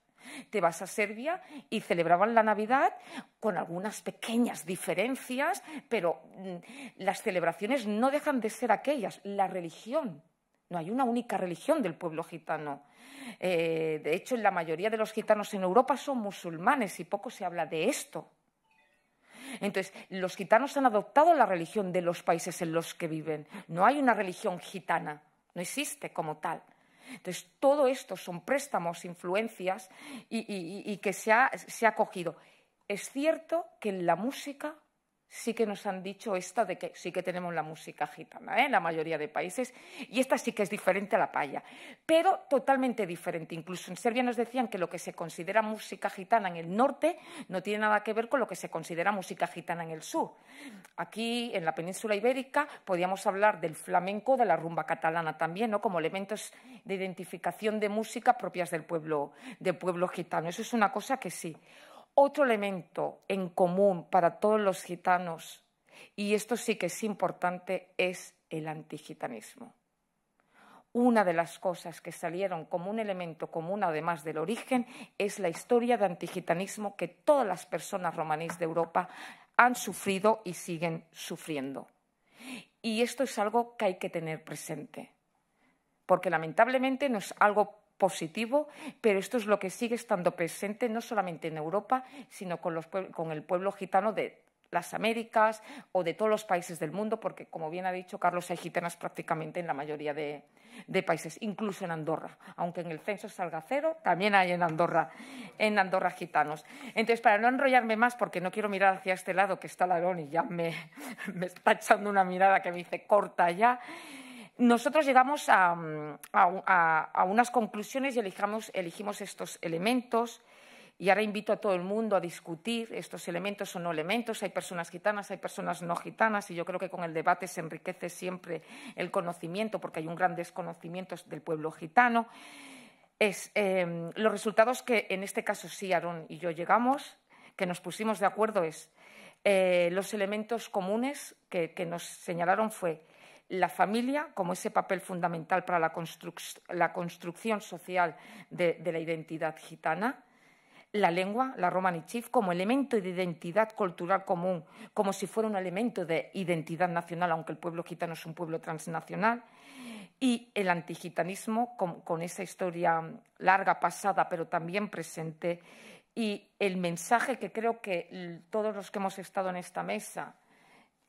te vas a Serbia y celebraban la Navidad con algunas pequeñas diferencias, pero mm, las celebraciones no dejan de ser aquellas, la religión. No hay una única religión del pueblo gitano. Eh, de hecho, la mayoría de los gitanos en Europa son musulmanes y poco se habla de esto. Entonces, los gitanos han adoptado la religión de los países en los que viven. No hay una religión gitana, no existe como tal. Entonces, todo esto son préstamos, influencias y, que se ha, se ha cogido. Es cierto que en la música sí que nos han dicho esta de que sí que tenemos la música gitana en ¿eh? la mayoría de países y esta sí que es diferente a la paya, pero totalmente diferente. Incluso en Serbia nos decían que lo que se considera música gitana en el norte no tiene nada que ver con lo que se considera música gitana en el sur. Aquí en la península ibérica podíamos hablar del flamenco, de la rumba catalana también, ¿no? como elementos de identificación de música propias del pueblo, del pueblo gitano. Eso es una cosa que sí otro elemento en común para todos los gitanos, y esto sí que es importante, es el antigitanismo. Una de las cosas que salieron como un elemento común, además del origen, es la historia de antigitanismo que todas las personas romaníes de Europa han sufrido y siguen sufriendo. Y esto es algo que hay que tener presente, porque lamentablemente no es algo positivo, pero esto es lo que sigue estando presente no solamente en Europa, sino con, el pueblo gitano de las Américas o de todos los países del mundo, porque, como bien ha dicho Carlos, hay gitanas prácticamente en la mayoría de, países, incluso en Andorra. Aunque en el censo salga cero, también hay en Andorra, en Andorra gitanos. Entonces, para no enrollarme más, porque no quiero mirar hacia este lado que está Larón y ya me, (laughs) me está echando una mirada que me dice corta ya nosotros llegamos mm, a, unas conclusiones y elegimos estos elementos. Y ahora invito a todo el mundo a discutir estos elementos o no elementos. Hay personas gitanas, hay personas no gitanas, y yo creo que con el debate se enriquece siempre el conocimiento, porque hay un gran desconocimiento del pueblo gitano. Em, los resultados que en este caso sí, Aaron y yo llegamos, que nos pusimos de acuerdo, es eh, los elementos comunes que nos señalaron fue la familia como ese papel fundamental para la, construcción social de, la identidad gitana, la lengua, la chif, como elemento de identidad cultural común, como si fuera un elemento de identidad nacional, aunque el pueblo gitano es un pueblo transnacional, y el antigitanismo con esa historia larga, pasada, pero también presente, y el mensaje que creo que todos los que hemos estado en esta mesa,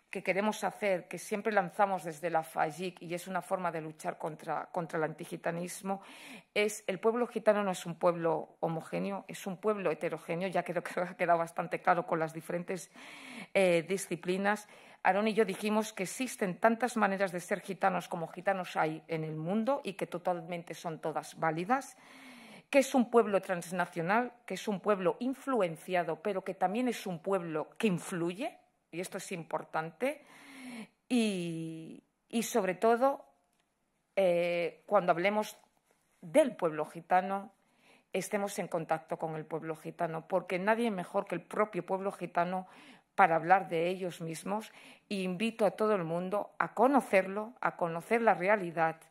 que queremos hacer, que siempre lanzamos desde la FAGIC y es una forma de luchar contra, el antigitanismo, es el pueblo gitano no es un pueblo homogéneo, es un pueblo heterogéneo, ya creo que ha quedado bastante claro con las diferentes eh, disciplinas. Aarón y yo dijimos que existen tantas maneras de ser gitanos como gitanos hay en el mundo y que totalmente son todas válidas, que es un pueblo transnacional, que es un pueblo influenciado, pero que también es un pueblo que influye, y esto es importante, y, sobre todo eh, cuando hablemos del pueblo gitano, estemos en contacto con el pueblo gitano, porque nadie mejor que el propio pueblo gitano para hablar de ellos mismos e invito a todo el mundo a conocerlo, a conocer la realidad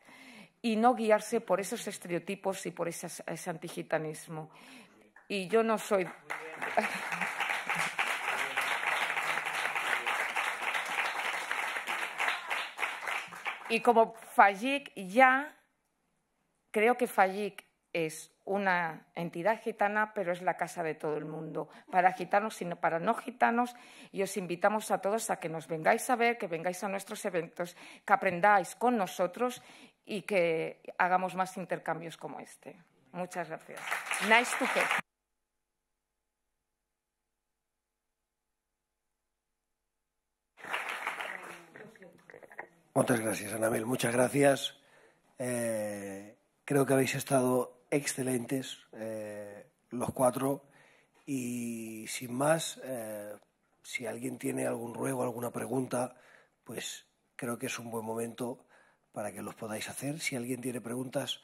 y no guiarse por esos estereotipos y por ese antigitanismo. Y yo no soy... Y como Fallic ya, creo que Fallic es una entidad gitana, pero es la casa de todo el mundo, para gitanos, y para no gitanos, y os invitamos a todos a que nos vengáis a ver, que vengáis a nuestros eventos, que aprendáis con nosotros y que hagamos más intercambios como este. Muchas gracias. Muchas gracias, Anabel. Muchas gracias. Eh, creo que habéis estado excelentes eh, los cuatro. Y sin más, eh, si alguien tiene algún ruego, alguna pregunta, pues creo que es un buen momento para que los podáis hacer. Si alguien tiene preguntas,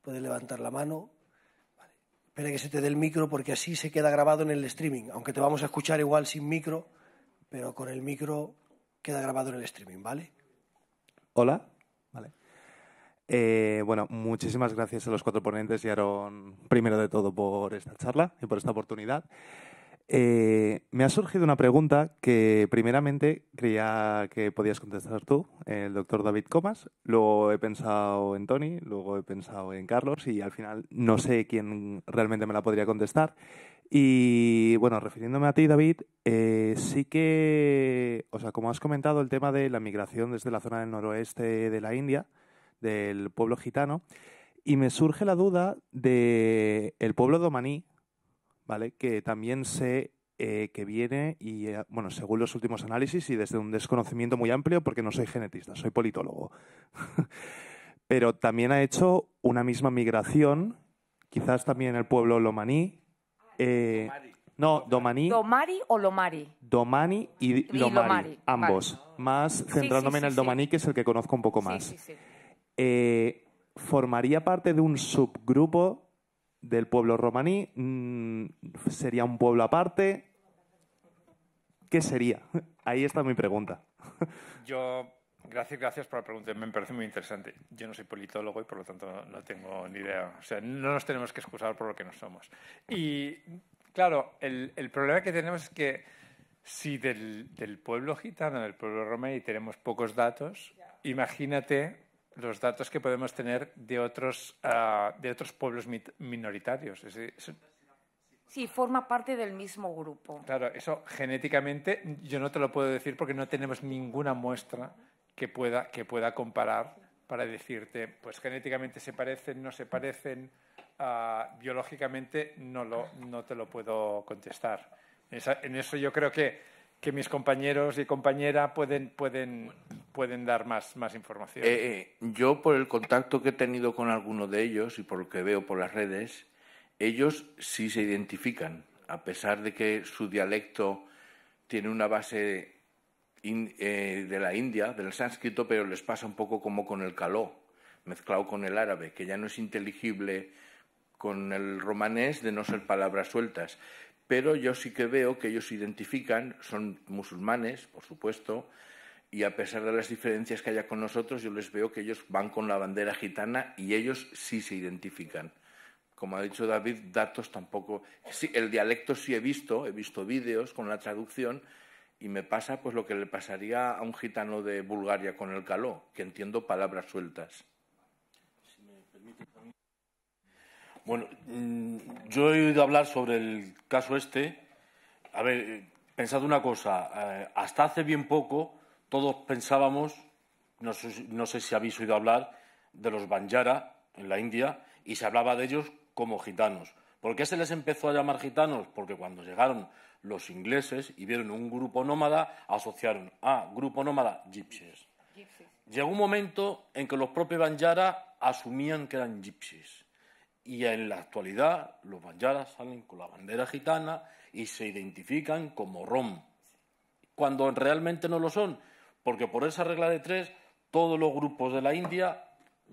puede levantar la mano. Espera que se te dé el micro porque así se queda grabado en el streaming. Aunque te vamos a escuchar igual sin micro, pero con el micro queda grabado en el streaming, ¿vale? hola. Vale. Eh, bueno, muchísimas gracias a los cuatro ponentes y Aaron, primero de todo, por esta charla y por esta oportunidad. Eh, me ha surgido una pregunta que primeramente creía que podías contestar tú, el doctor David Comas, luego he pensado en Tony, luego he pensado en Carlos y al final no sé quién realmente me la podría contestar y bueno, refiriéndome a ti, David, eh, sí que, o sea, como has comentado, el tema de la migración desde la zona del noroeste de la India, del pueblo gitano, y me surge la duda de el pueblo domaní, ¿vale? Que también sé eh, que viene y, eh, bueno, según los últimos análisis y desde un desconocimiento muy amplio, porque no soy genetista, soy politólogo, (laughs) pero también ha hecho una misma migración, quizás también el pueblo lomaní, eh, no, Domani. ¿Domari o Lomari? Domani y Lomari, ambos. Más centrándome en el Domani, que es el que conozco un poco más. Eh, ¿Formaría parte de un subgrupo del pueblo romaní? Mm, ¿Sería un pueblo aparte? ¿Qué sería? (laughs) Ahí está mi pregunta. Yo Gracias, gracias por la pregunta. Me parece muy interesante. Yo no soy politólogo y por lo tanto no, tengo ni idea. O sea, no nos tenemos que excusar por lo que no somos. Y claro, el, problema que tenemos es que si del, pueblo gitano, del pueblo romaní, tenemos pocos datos, imagínate los datos que podemos tener de otros, ah, de otros pueblos minoritarios. Sí, forma parte del mismo grupo. Claro, eso genéticamente yo no te lo puedo decir porque no tenemos ninguna muestra que pueda, que pueda comparar para decirte, pues genéticamente se parecen, no se parecen, ah, biológicamente no, lo, no te lo puedo contestar. en, eso yo creo que, que mis compañeros y compañera pueden, pueden, pueden dar más, más información. Eh, eh, yo, por el contacto que he tenido con alguno de ellos y por lo que veo por las redes, ellos sí se identifican, a pesar de que su dialecto tiene una base eh, de la India, del sánscrito, pero les pasa un poco como con el caló, mezclado con el árabe, que ya no es inteligible con el romanés de no ser palabras sueltas. Pero yo sí que veo que ellos se identifican, son musulmanes, por supuesto, y a pesar de las diferencias que haya con nosotros, yo les veo que ellos van con la bandera gitana y ellos sí se identifican. Como ha dicho David, datos tampoco. el dialecto sí he visto, he visto vídeos con la traducción, y me pasa pues lo que le pasaría a un gitano de Bulgaria con el caló, que entiendo palabras sueltas. Bueno, mm, yo he oído hablar sobre el caso este. A ver, eh, pensad una cosa, eh, hasta hace bien poco todos pensábamos, no sé, no sé si habéis oído hablar, de los Banjara en la India y se hablaba de ellos como gitanos. ¿Por qué se les empezó a llamar gitanos? Porque cuando llegaron los ingleses y vieron un grupo nómada, asociaron a grupo nómada gipsies. Llegó un momento en que los propios banjara asumían que eran gypsies. Y en la actualidad los Banyara salen con la bandera gitana y se identifican como rom, cuando realmente no lo son, porque por esa regla de tres todos los grupos de la India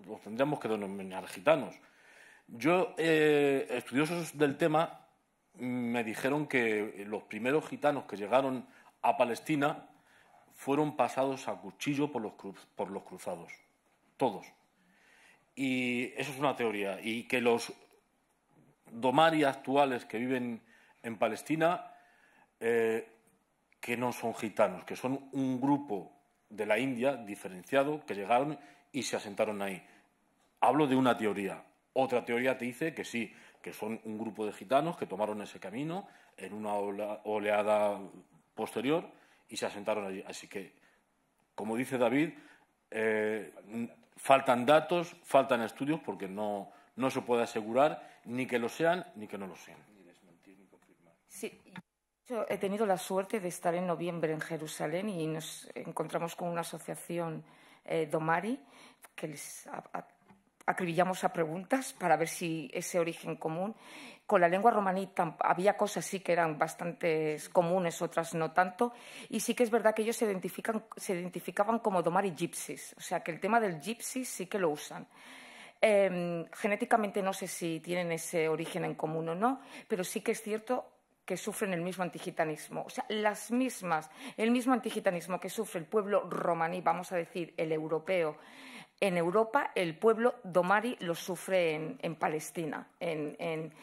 los tendríamos que denominar gitanos. Yo, eh, estudiosos del tema, me dijeron que los primeros gitanos que llegaron a Palestina fueron pasados a cuchillo por los, por los cruzados, todos. Y eso es una teoría. Y que los domari actuales que viven en Palestina, eh, que no son gitanos, que son un grupo de la India diferenciado que llegaron y se asentaron ahí. Hablo de una teoría. Otra teoría te dice que sí, que son un grupo de gitanos que tomaron ese camino en una oleada posterior y se asentaron allí. Así que, como dice David, eh, faltan datos, faltan estudios, porque no, no se puede asegurar ni que lo sean ni que no lo sean. Sí, yo he tenido la suerte de estar en noviembre en Jerusalén y nos encontramos con una asociación eh, Domari que les ha, acribillamos a preguntas para ver si ese origen común. Con la lengua romaní había cosas sí que eran bastante comunes, otras no tanto, y sí que es verdad que ellos se, identificaban como domari y gypsies, o sea que el tema del gypsy sí que lo usan. Em, genéticamente no sé si tienen ese origen en común o no, pero sí que es cierto que sufren el mismo antigitanismo. O sea, las mismas, el mismo antigitanismo que sufre el pueblo romaní, vamos a decir, el europeo, en Europa, el pueblo Domari lo sufre en, Palestina, en,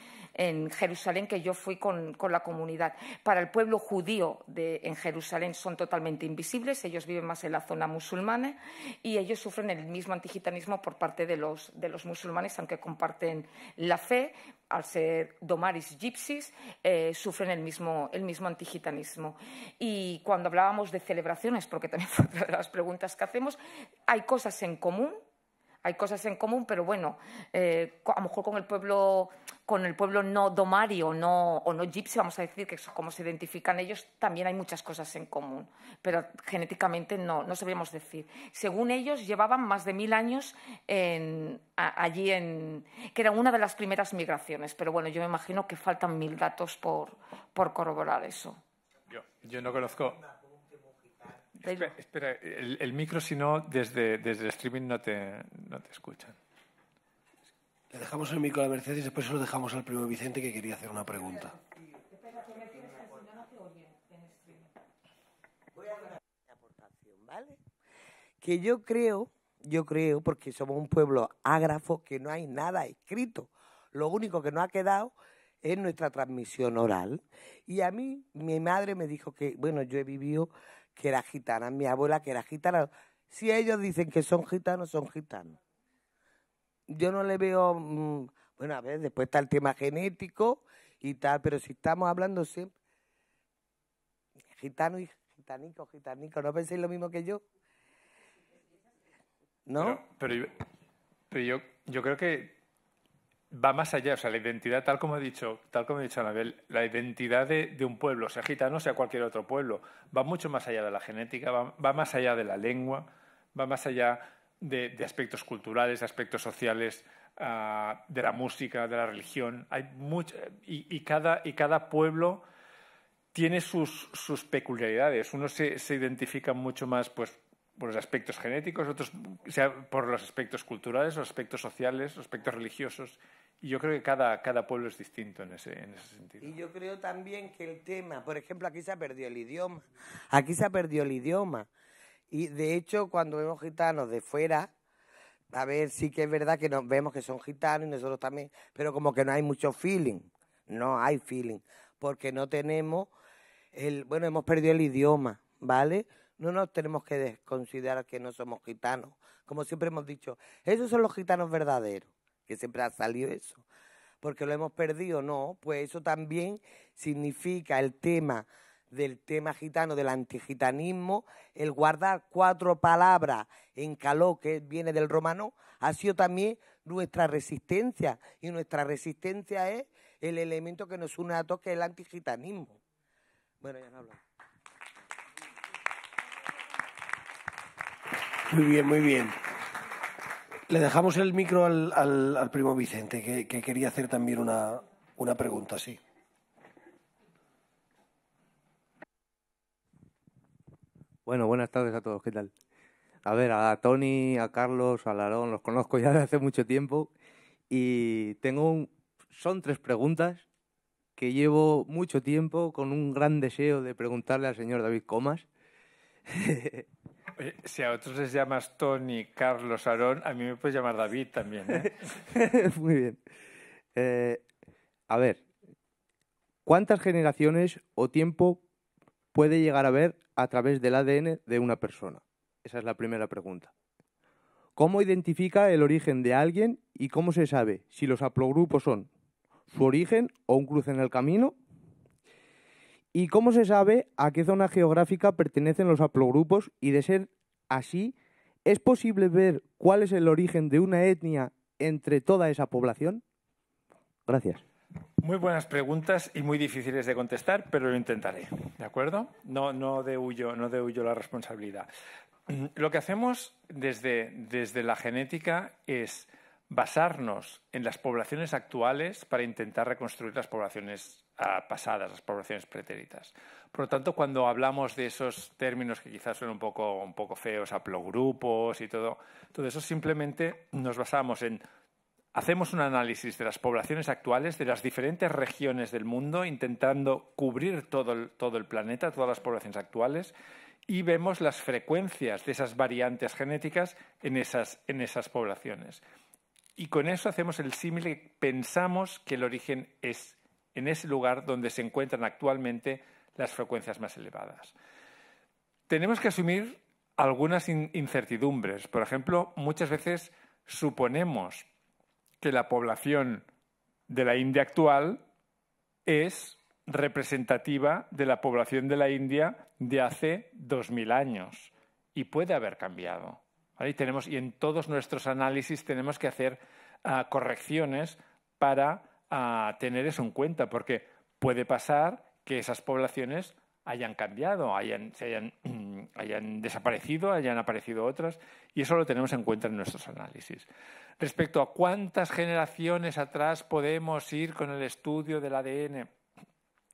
Jerusalén, que yo fui con, la comunidad. Para el pueblo judío de, en Jerusalén son totalmente invisibles, ellos viven más en la zona musulmana y ellos sufren el mismo antigitanismo por parte de los musulmanes, aunque comparten la fe, al ser domaris gypsies, eh, sufren el mismo, antigitanismo. Y cuando hablábamos de celebraciones, porque también (laughs) fue una de las preguntas que hacemos, hay cosas en común, hay cosas en común, pero bueno, eh, a lo mejor con el pueblo con el pueblo no domari o no, o no gypsy, vamos a decir, que es como se identifican ellos, también hay muchas cosas en común, pero genéticamente no, no decir. Según ellos, llevaban más de mil años en, allí, en, que era una de las primeras migraciones, pero bueno, yo me imagino que faltan mil datos por, por corroborar eso. Yo, no conozco. Espera, el, micro, si no, desde, desde el streaming no no te escuchan. Le dejamos el micro a Mercedes y después se lo dejamos al primo Vicente que quería hacer una pregunta. Que yo creo, yo creo, porque somos un pueblo ágrafo, que no hay nada escrito. Lo único que nos ha quedado es nuestra transmisión oral. Y a mí, mi madre me dijo que, bueno, yo he vivido que era gitana, mi abuela que era gitana. Si ellos dicen que son gitanos, son gitanos yo no le veo, mm, bueno, a ver, después está el tema genético y tal, pero si estamos hablando siempre, gitano y gitanico, gitanico, ¿no pensáis lo mismo que yo? ¿No? Pero, pero, yo, yo, creo que va más allá, o sea, la identidad, tal como he dicho, tal como he dicho Anabel, la identidad de, un pueblo, sea gitano, sea cualquier otro pueblo, va mucho más allá de la genética, va, va más allá de la lengua, va más allá de, aspectos culturales, de aspectos sociales, ah, de la música, de la religión. Hay y, cada, pueblo tiene sus, peculiaridades. Uno se, se mucho más pues, por los aspectos genéticos, otros sea por los aspectos culturales, los aspectos sociales, los aspectos religiosos. Y yo creo que cada, pueblo es distinto en ese, en ese sentido. Y yo creo también que el tema, por ejemplo, aquí se ha perdido el idioma. Aquí se ha perdido el idioma. Y de hecho, cuando vemos gitanos de fuera, a ver, sí que es verdad que nos vemos que son gitanos y nosotros también, pero como que no hay mucho feeling, no hay feeling, porque no tenemos el, bueno, hemos perdido el idioma, ¿vale? No nos tenemos que desconsiderar que no somos gitanos. Como siempre hemos dicho, esos son los gitanos verdaderos, que siempre ha salido eso. Porque lo hemos perdido, no, pues eso también significa el tema del tema gitano, del antigitanismo, el guardar cuatro palabras en caló, que viene del romano, ha sido también nuestra resistencia. Y nuestra resistencia es el elemento que nos une a todos, que es el antigitanismo. Bueno, ya no hablo. Muy bien, muy bien. Le dejamos el micro al, primo Vicente, que, quería hacer también una, una pregunta, sí. Bueno, buenas tardes a todos, ¿qué tal? A ver, a Tony, a Carlos, a Larón, los conozco ya de hace mucho tiempo y tengo son tres preguntas que llevo mucho tiempo con un gran deseo de preguntarle al señor David Comas. (laughs) Si a otros les llamas Tony, Carlos, Aarón, a mí me puedes llamar David también. ¿eh? (laughs) Muy bien. Eh, a ver, ¿cuántas generaciones o tiempo puede llegar a haber a través del ADN de una persona? Esa es la primera pregunta. ¿Cómo identifica el origen de alguien y cómo se sabe si los haplogrupos son su origen o un cruce en el camino? ¿Y cómo se sabe a qué zona geográfica pertenecen los haplogrupos y de ser así, ¿es posible ver cuál es el origen de una etnia entre toda esa población? Gracias. Muy buenas preguntas y muy difíciles de contestar, pero lo intentaré, ¿de acuerdo? No, no huyo no la responsabilidad. Mm, lo que hacemos desde, la genética es basarnos en las poblaciones actuales para intentar reconstruir las poblaciones ah, pasadas, las poblaciones pretéritas. Por lo tanto, cuando hablamos de esos términos que quizás son un poco, un poco feos, haplogrupos y todo, todo eso simplemente nos basamos en hacemos un análisis de las poblaciones actuales de las diferentes regiones del mundo, intentando cubrir todo el, planeta, todas las poblaciones actuales, y vemos las frecuencias de esas variantes genéticas en esas, poblaciones. Y con eso hacemos el símil, que pensamos que el origen es en ese lugar donde se encuentran actualmente las frecuencias más elevadas. Tenemos que asumir algunas incertidumbres. Por ejemplo, muchas veces suponemos que la población de la India actual es representativa de la población de la India de hace 2000 años y puede haber cambiado. Y, tenemos, y en todos nuestros análisis tenemos que hacer ah, correcciones para ah, tener eso en cuenta, porque puede pasar que esas poblaciones hayan cambiado, hayan, se hayan hayan desaparecido, hayan aparecido otras, y eso lo tenemos en cuenta en nuestros análisis. Respecto a cuántas generaciones atrás podemos ir con el estudio del ADN,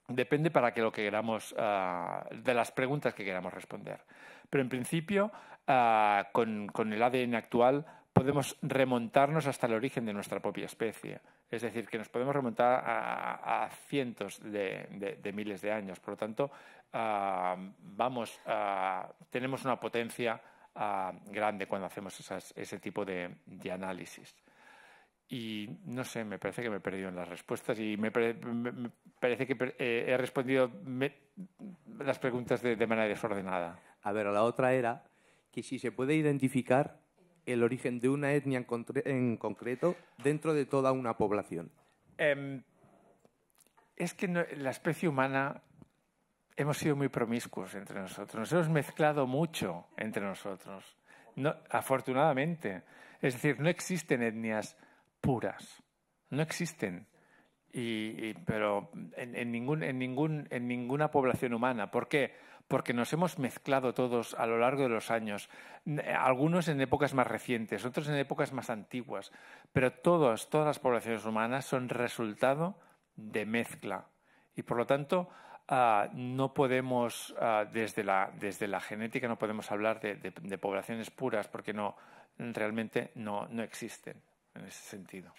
depende para que lo queramos, ah, de las preguntas que queramos responder. Pero en principio, ah, con, con el ADN actual podemos remontarnos hasta el origen de nuestra propia especie. Es decir, que nos podemos remontar a, cientos de, miles de años. Por lo tanto, ah, vamos, ah, tenemos una potencia ah, grande cuando hacemos ese tipo de, análisis. Y no sé, me parece que me he perdido en las respuestas y me, parece que eh, he respondido las preguntas de manera desordenada. A ver, la otra era que si se puede identificar el origen de una etnia en, concreto dentro de toda una población? Em, es que la especie humana hemos sido muy promiscuos entre nosotros, nos hemos mezclado mucho entre nosotros, afortunadamente. Es decir, no existen etnias puras, no existen. pero en, en ninguna población humana. ¿Por qué? porque nos hemos mezclado todos a lo largo de los años, eh, algunos en épocas más recientes, otros en épocas más antiguas, pero todas las poblaciones humanas son resultado de mezcla y por lo tanto ah, no podemos, ah, desde, la, desde la genética, no podemos hablar de, poblaciones puras porque no, realmente no existen en ese sentido.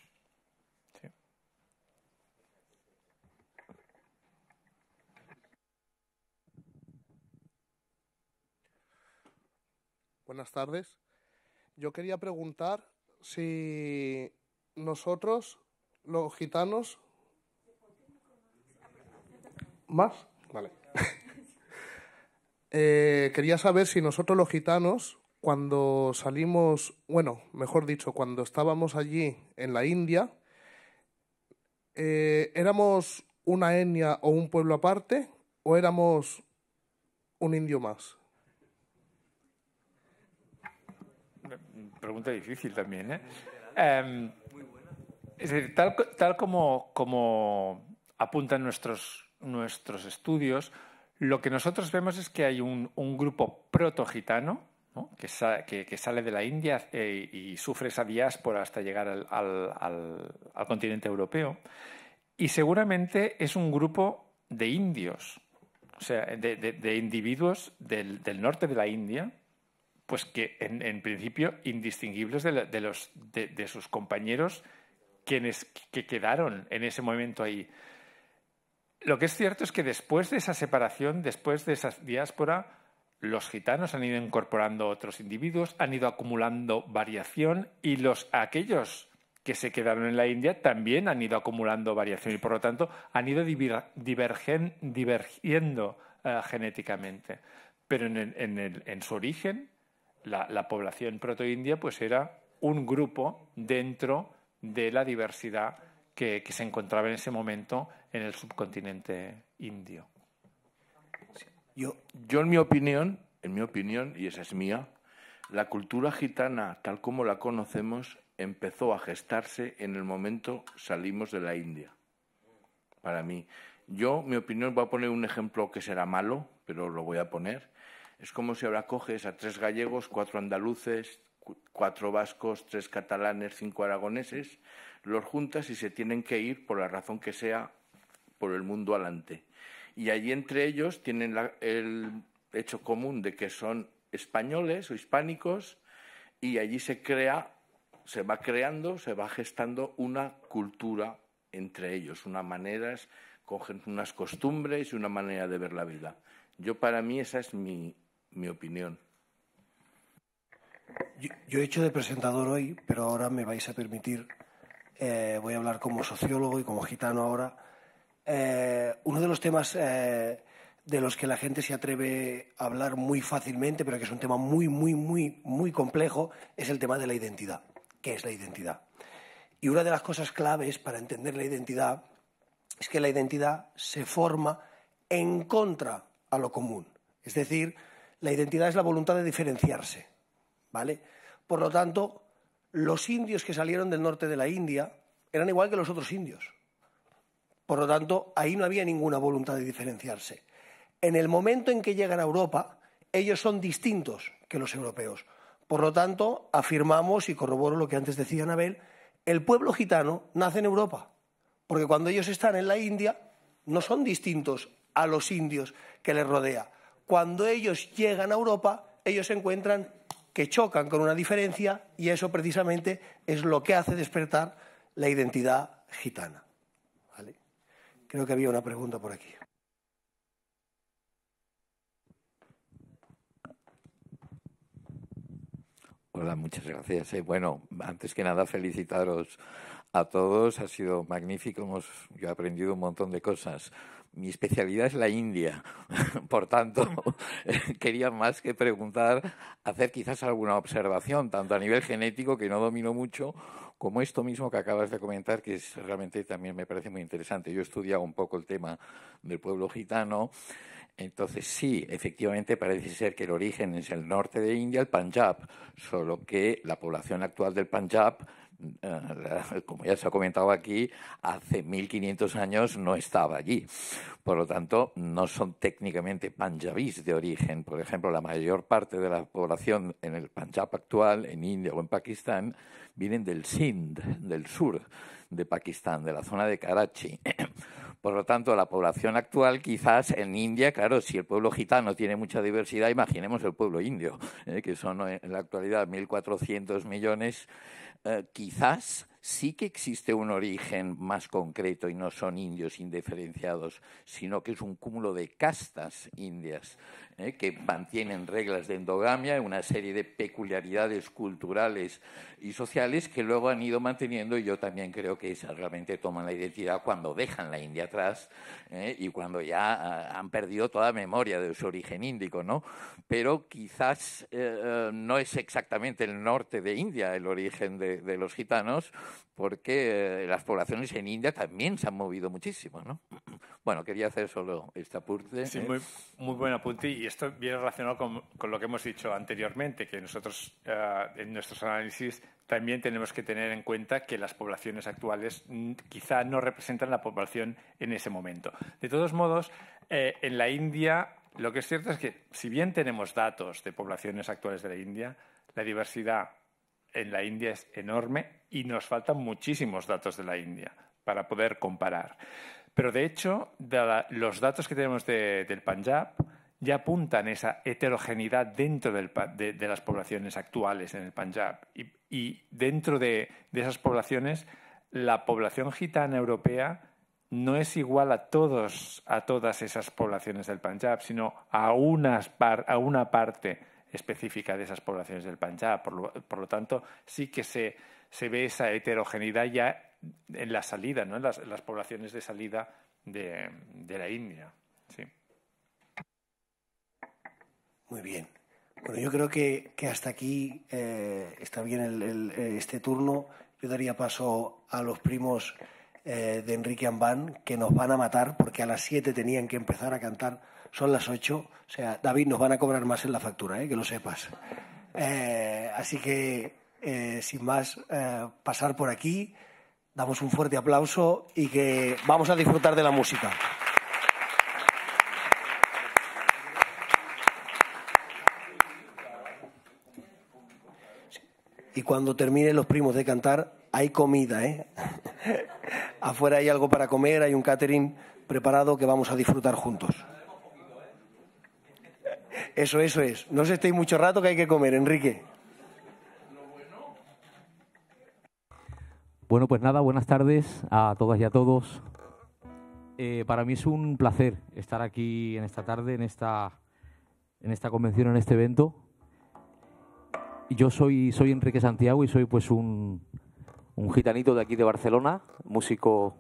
buenas tardes. Yo quería preguntar si nosotros, los gitanos... ¿Más? Vale. (laughs) Eh, quería saber si nosotros los gitanos, cuando salimos, bueno, mejor dicho, cuando estábamos allí en la India, eh, éramos una etnia o un pueblo aparte o éramos un indio más. pregunta difícil también, ¿eh? Em, es decir, tal, como, apuntan nuestros, estudios, lo que nosotros vemos es que hay un, grupo proto-gitano que, sale de la India eh, y sufre esa diáspora hasta llegar al, continente europeo. Y seguramente es un grupo de indios, o sea, de, individuos del norte de la India, pues que en, principio indistinguibles de, sus compañeros quienes que quedaron en ese momento ahí. Lo que es cierto es que después de esa separación, después de esa diáspora, los gitanos han ido incorporando otros individuos, han ido acumulando variación y los aquellos que se quedaron en la India también han ido acumulando variación y por lo tanto han ido divergiendo eh, genéticamente. Pero en su origen, la, población protoindia pues era un grupo dentro de la diversidad que, se encontraba en ese momento en el subcontinente indio. Yo, yo en mi opinión, en mi opinión, y esa es mía, la cultura gitana, tal como la conocemos, empezó a gestarse en el momento salimos de la India. Para mí, yo, mi opinión, voy a poner un ejemplo que será malo, pero lo voy a poner. Es como si ahora coges a tres gallegos, cuatro andaluces, cuatro vascos, tres catalanes, cinco aragoneses, los juntas y se tienen que ir, por la razón que sea, por el mundo adelante. Y allí entre ellos tienen el hecho común de que son españoles o hispánicos y allí se crea, se va creando, se va gestando una cultura entre ellos, unas maneras, cogen unas costumbres y una manera de ver la vida. Yo para mí esa es mi, mi opinión. Yo, he hecho de presentador hoy, pero ahora me vais a permitir, eh, voy a hablar como sociólogo y como gitano ahora. Eh, uno de los temas eh, de los que la gente se atreve a hablar muy fácilmente, pero que es un tema muy, muy, muy, muy complejo, es el tema de la identidad. ¿Qué es la identidad? Y una de las cosas claves para entender la identidad es que la identidad se forma en contra a lo común. Es decir, la identidad es la voluntad de diferenciarse, ¿vale? Por lo tanto, los indios que salieron del norte de la India eran igual que los otros indios. Por lo tanto, ahí no había ninguna voluntad de diferenciarse. En el momento en que llegan a Europa, ellos son distintos que los europeos. Por lo tanto, afirmamos, y corroboro lo que antes decía Anabel, el pueblo gitano nace en Europa, porque cuando ellos están en la India, no son distintos a los indios que les rodea. Cuando ellos llegan a Europa, ellos se encuentran que chocan con una diferencia y eso precisamente es lo que hace despertar la identidad gitana. Creo que había una pregunta por aquí. Hola, muchas gracias. Eh, bueno, antes que nada, felicitaros a todos. Ha sido magnífico. yo he aprendido un montón de cosas mi especialidad es la India, (laughs) por tanto, (laughs) eh, quería más que preguntar, hacer quizás alguna observación, tanto a nivel genético, que no domino mucho, como esto mismo que acabas de comentar, que es realmente también me parece muy interesante. Yo he estudiado un poco el tema del pueblo gitano. Entonces, sí, efectivamente parece ser que el origen es el norte de India, el Punjab, solo que la población actual del Punjab (laughs) como ya se ha comentado aquí, hace 1500 años no estaba allí. Por lo tanto, no son técnicamente panjabis de origen. Por ejemplo, la mayor parte de la población en el Punjab actual, en India o en Pakistán, vienen del Sindh, del sur de Pakistán, de la zona de Karachi. (clears throat) Por lo tanto, la población actual, quizás en India, claro, si el pueblo gitano tiene mucha diversidad, imaginemos el pueblo indio, ¿eh? que son en la actualidad 1.400 millones eh, quizás sí que existe un origen más concreto y no son indios indiferenciados, sino que es un cúmulo de castas indias eh, que mantienen reglas de endogamia, una serie de peculiaridades culturales y sociales que luego han ido manteniendo y yo también creo que esas realmente toman la identidad cuando dejan la India atrás eh, y cuando ya ah, han perdido toda memoria de su origen índico, ¿no? Pero quizás no es exactamente el norte de India el origen de de, los gitanos, porque eh, las poblaciones en India también se han movido muchísimo. ¿no? (clears throat) Bueno, quería hacer solo este apunte. ¿eh? muy, buen apunte, y esto viene relacionado con, lo que hemos dicho anteriormente, que nosotros eh, en nuestros análisis también tenemos que tener en cuenta que las poblaciones actuales mm, quizá no representan la población en ese momento. De todos modos, en la India lo que es cierto es que si bien tenemos datos de poblaciones actuales de la India, la diversidad en la India es enorme y nos faltan muchísimos datos de la India para poder comparar. Pero de hecho, los datos que tenemos del Punjab ya apuntan esa heterogeneidad dentro de, las poblaciones actuales en el Punjab. Y, dentro de, esas poblaciones, la población gitana europea no es igual a todos, a todas esas poblaciones del Punjab, sino a, unas a una parte específica de esas poblaciones del Panjab. Por lo, tanto, sí que se, se, ve esa heterogeneidad ya en la salida, ¿no? en, las, las poblaciones de salida de, la India. Muy bien. Bueno, yo creo que, hasta aquí eh, está bien este turno. Yo daría paso a los primos eh, de Enrique Ambán, que nos van a matar porque a las siete tenían que empezar a cantar son las ocho. O sea, David, nos van a cobrar más en la factura, ¿eh? que lo sepas. Eh, así que, eh, sin más, eh, pasar por aquí, damos un fuerte aplauso y que vamos a disfrutar de la música. Y cuando terminen los primos de cantar, hay comida, ¿eh? (laughs) Afuera hay algo para comer, hay un catering preparado que vamos a disfrutar juntos. Eso, eso es. No se estéis mucho rato que hay que comer, Enrique. Bueno, pues nada, buenas tardes a todas y a todos. Eh, para mí es un placer estar aquí en esta tarde, en esta, en esta convención, en este evento. Yo soy, soy Enrique Santiago y soy pues un, gitanito de aquí de Barcelona, músico.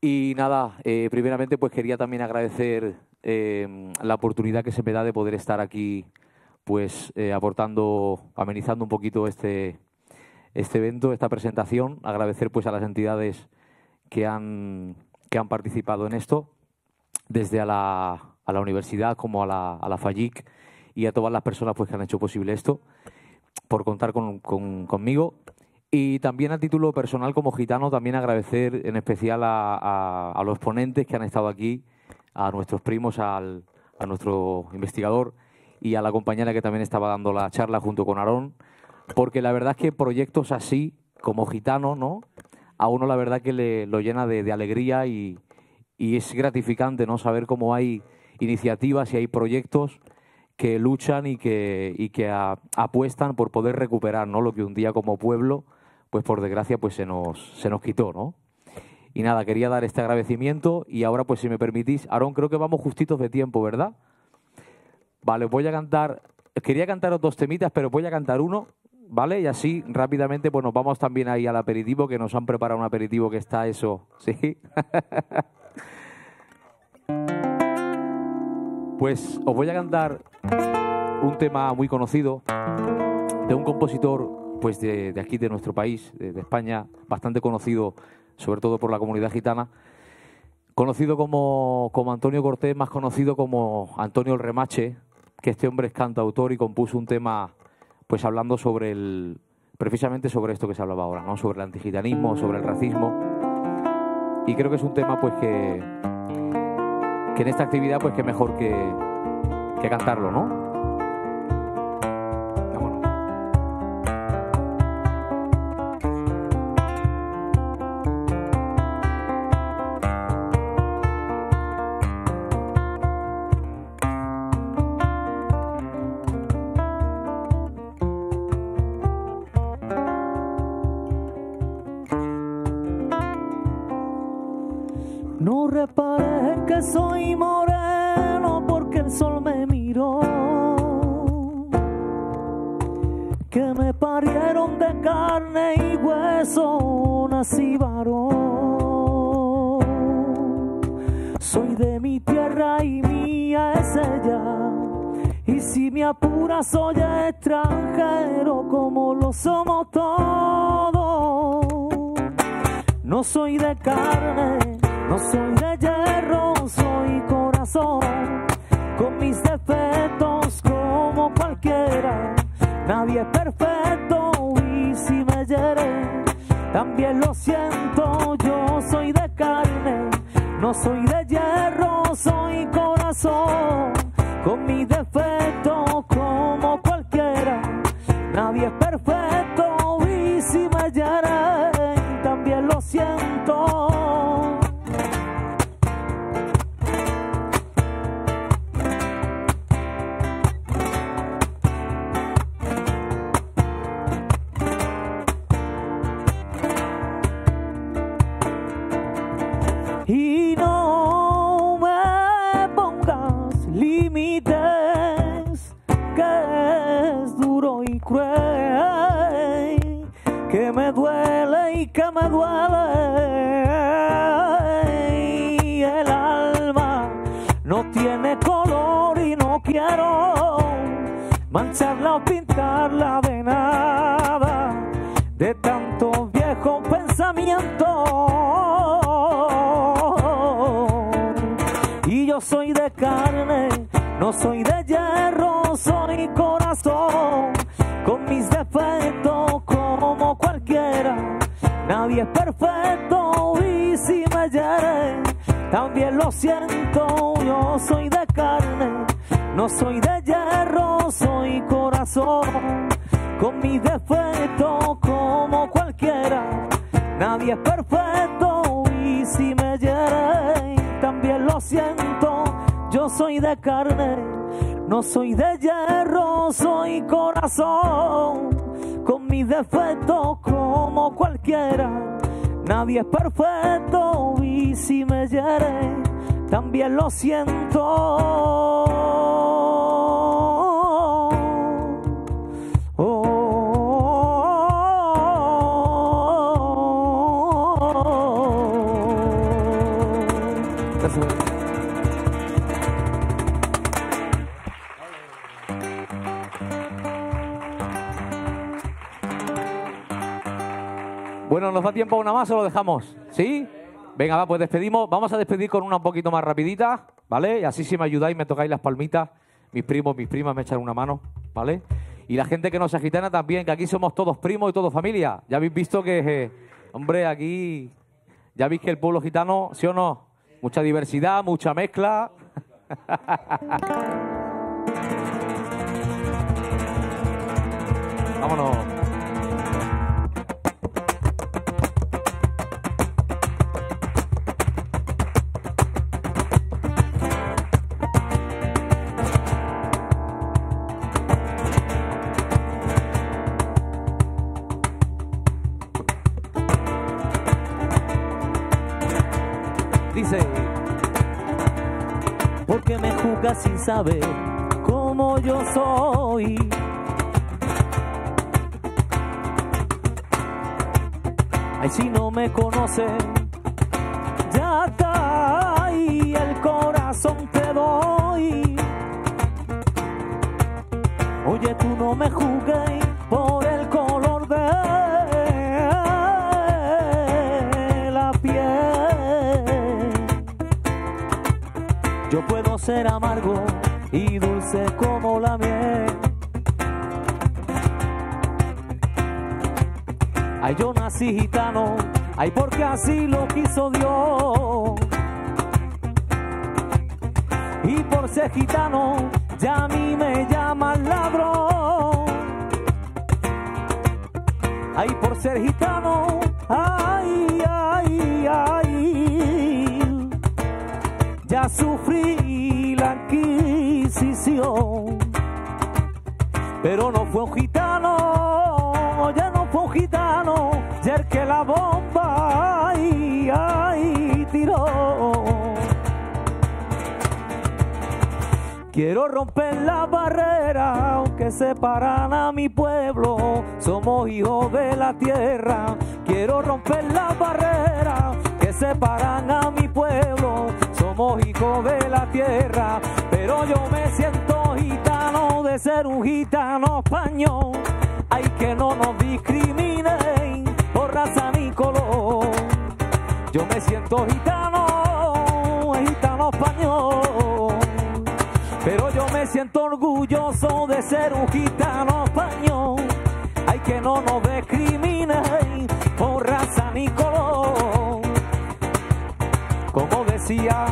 Y nada, eh, primeramente pues quería también agradecer Em, la oportunidad que se me da de poder estar aquí, pues eh, aportando, amenizando un poquito este, este evento, esta presentación. Agradecer pues a las entidades que han, que han participado en esto, desde a la, a la universidad como a la, a la FAYIC y a todas las personas pues, que han hecho posible esto, por contar conmigo. Y también a título personal como gitano, también agradecer en especial a los ponentes que han estado aquí, a nuestros primos, al, a nuestro investigador y a la compañera que también estaba dando la charla junto con Aarón, porque la verdad es que proyectos así, como gitano, ¿no? A uno la verdad que le, lo llena de, alegría y, es gratificante, ¿no? Saber cómo hay iniciativas y hay proyectos que luchan y que, y que apuestan por poder recuperar, ¿no? Lo que un día como pueblo, pues por desgracia, pues se nos, se nos quitó, ¿no? Y nada, quería dar este agradecimiento y ahora pues si me permitís, Aarón, creo que vamos justitos de tiempo, ¿verdad? Vale, voy a cantar, quería cantaros dos temitas, pero voy a cantar uno, ¿vale? Y así rápidamente pues nos vamos también ahí al aperitivo, que nos han preparado un aperitivo que está eso, (laughs) ¿sí? pues os voy a cantar un tema muy conocido de un compositor pues de, aquí, de nuestro país, de España, bastante conocido sobre todo por la comunidad gitana, conocido como, como Antonio Cortés, más conocido como Antonio el Remache, que este hombre es cantautor y compuso un tema pues hablando sobre el precisamente sobre esto que se hablaba ahora, ¿no? Sobre el antigitanismo, sobre el racismo. Y creo que es un tema pues que que en esta actividad pues que mejor que que cantarlo, ¿no? soy extranjero como lo somos todos. No soy de carne, no soy de hierro, soy corazón. Con mis defectos como cualquiera, nadie es perfecto y si me hiere, también lo siento, yo soy de carne, no soy de hierro, soy corazón. Con mis defectos duele y que me duele el alma no tiene color y no quiero mancharla o pintarla de nada de tanto viejo pensamiento y yo soy de carne no soy de hierro, soy corazón, con mis defectos como cualquiera. Nadie es perfecto y si me hieren, también lo siento, yo soy de carne. No soy de hierro, soy corazón, con mis defectos como cualquiera. Nadie es perfecto y si me hieren, también lo siento yo soy de carne, no soy de hierro, soy corazón. Con mis defectos como cualquiera, nadie es perfecto y si me hiere, también lo siento. ¿nos da tiempo una más o lo dejamos? ¿Sí? Venga, va, pues despedimos. Vamos a despedir con una un poquito más rapidita, ¿vale? Y así si me ayudáis, me tocáis las palmitas. Mis primos, mis primas me echan una mano, ¿vale? Y la gente que no sea gitana también, que aquí somos todos primos y todos familia. Ya habéis visto que, eh, hombre, aquí ya veis que el pueblo gitano, ¿sí o no? Mucha diversidad, mucha mezcla. (laughs) Vámonos. sin saber cómo yo soy. Ay, si no me conocen, ya está y el corazón te doy. Oye, tú no me juzgues por el color de la piel. Yo puedo ser amor y dulce como la miel. Ay, yo nací gitano, ay, porque así lo quiso Dios. Y por ser gitano, ya a mí me llaman ladrón. Ay, por ser gitano, ay, ay, ay, ya sufrí pero no fue un gitano, ya no fue un gitano, ya el que la bomba ahí, ahí tiró. Quiero romper la barrera, aunque separan a mi pueblo, somos hijos de la tierra. Quiero romper la barrera, que separan a mi pueblo, somos hijos de la tierra, pero yo me siento gitano ser un gitano español. Hay que no nos discrimine por raza ni color. Yo me siento gitano, gitano español. Pero yo me siento orgulloso de ser un gitano español. Hay que no nos discrimine por raza ni color. Como decía,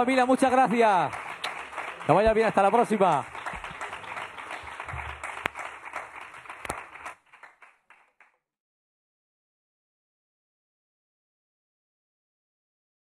familia, muchas gracias. Que vaya bien, hasta la próxima.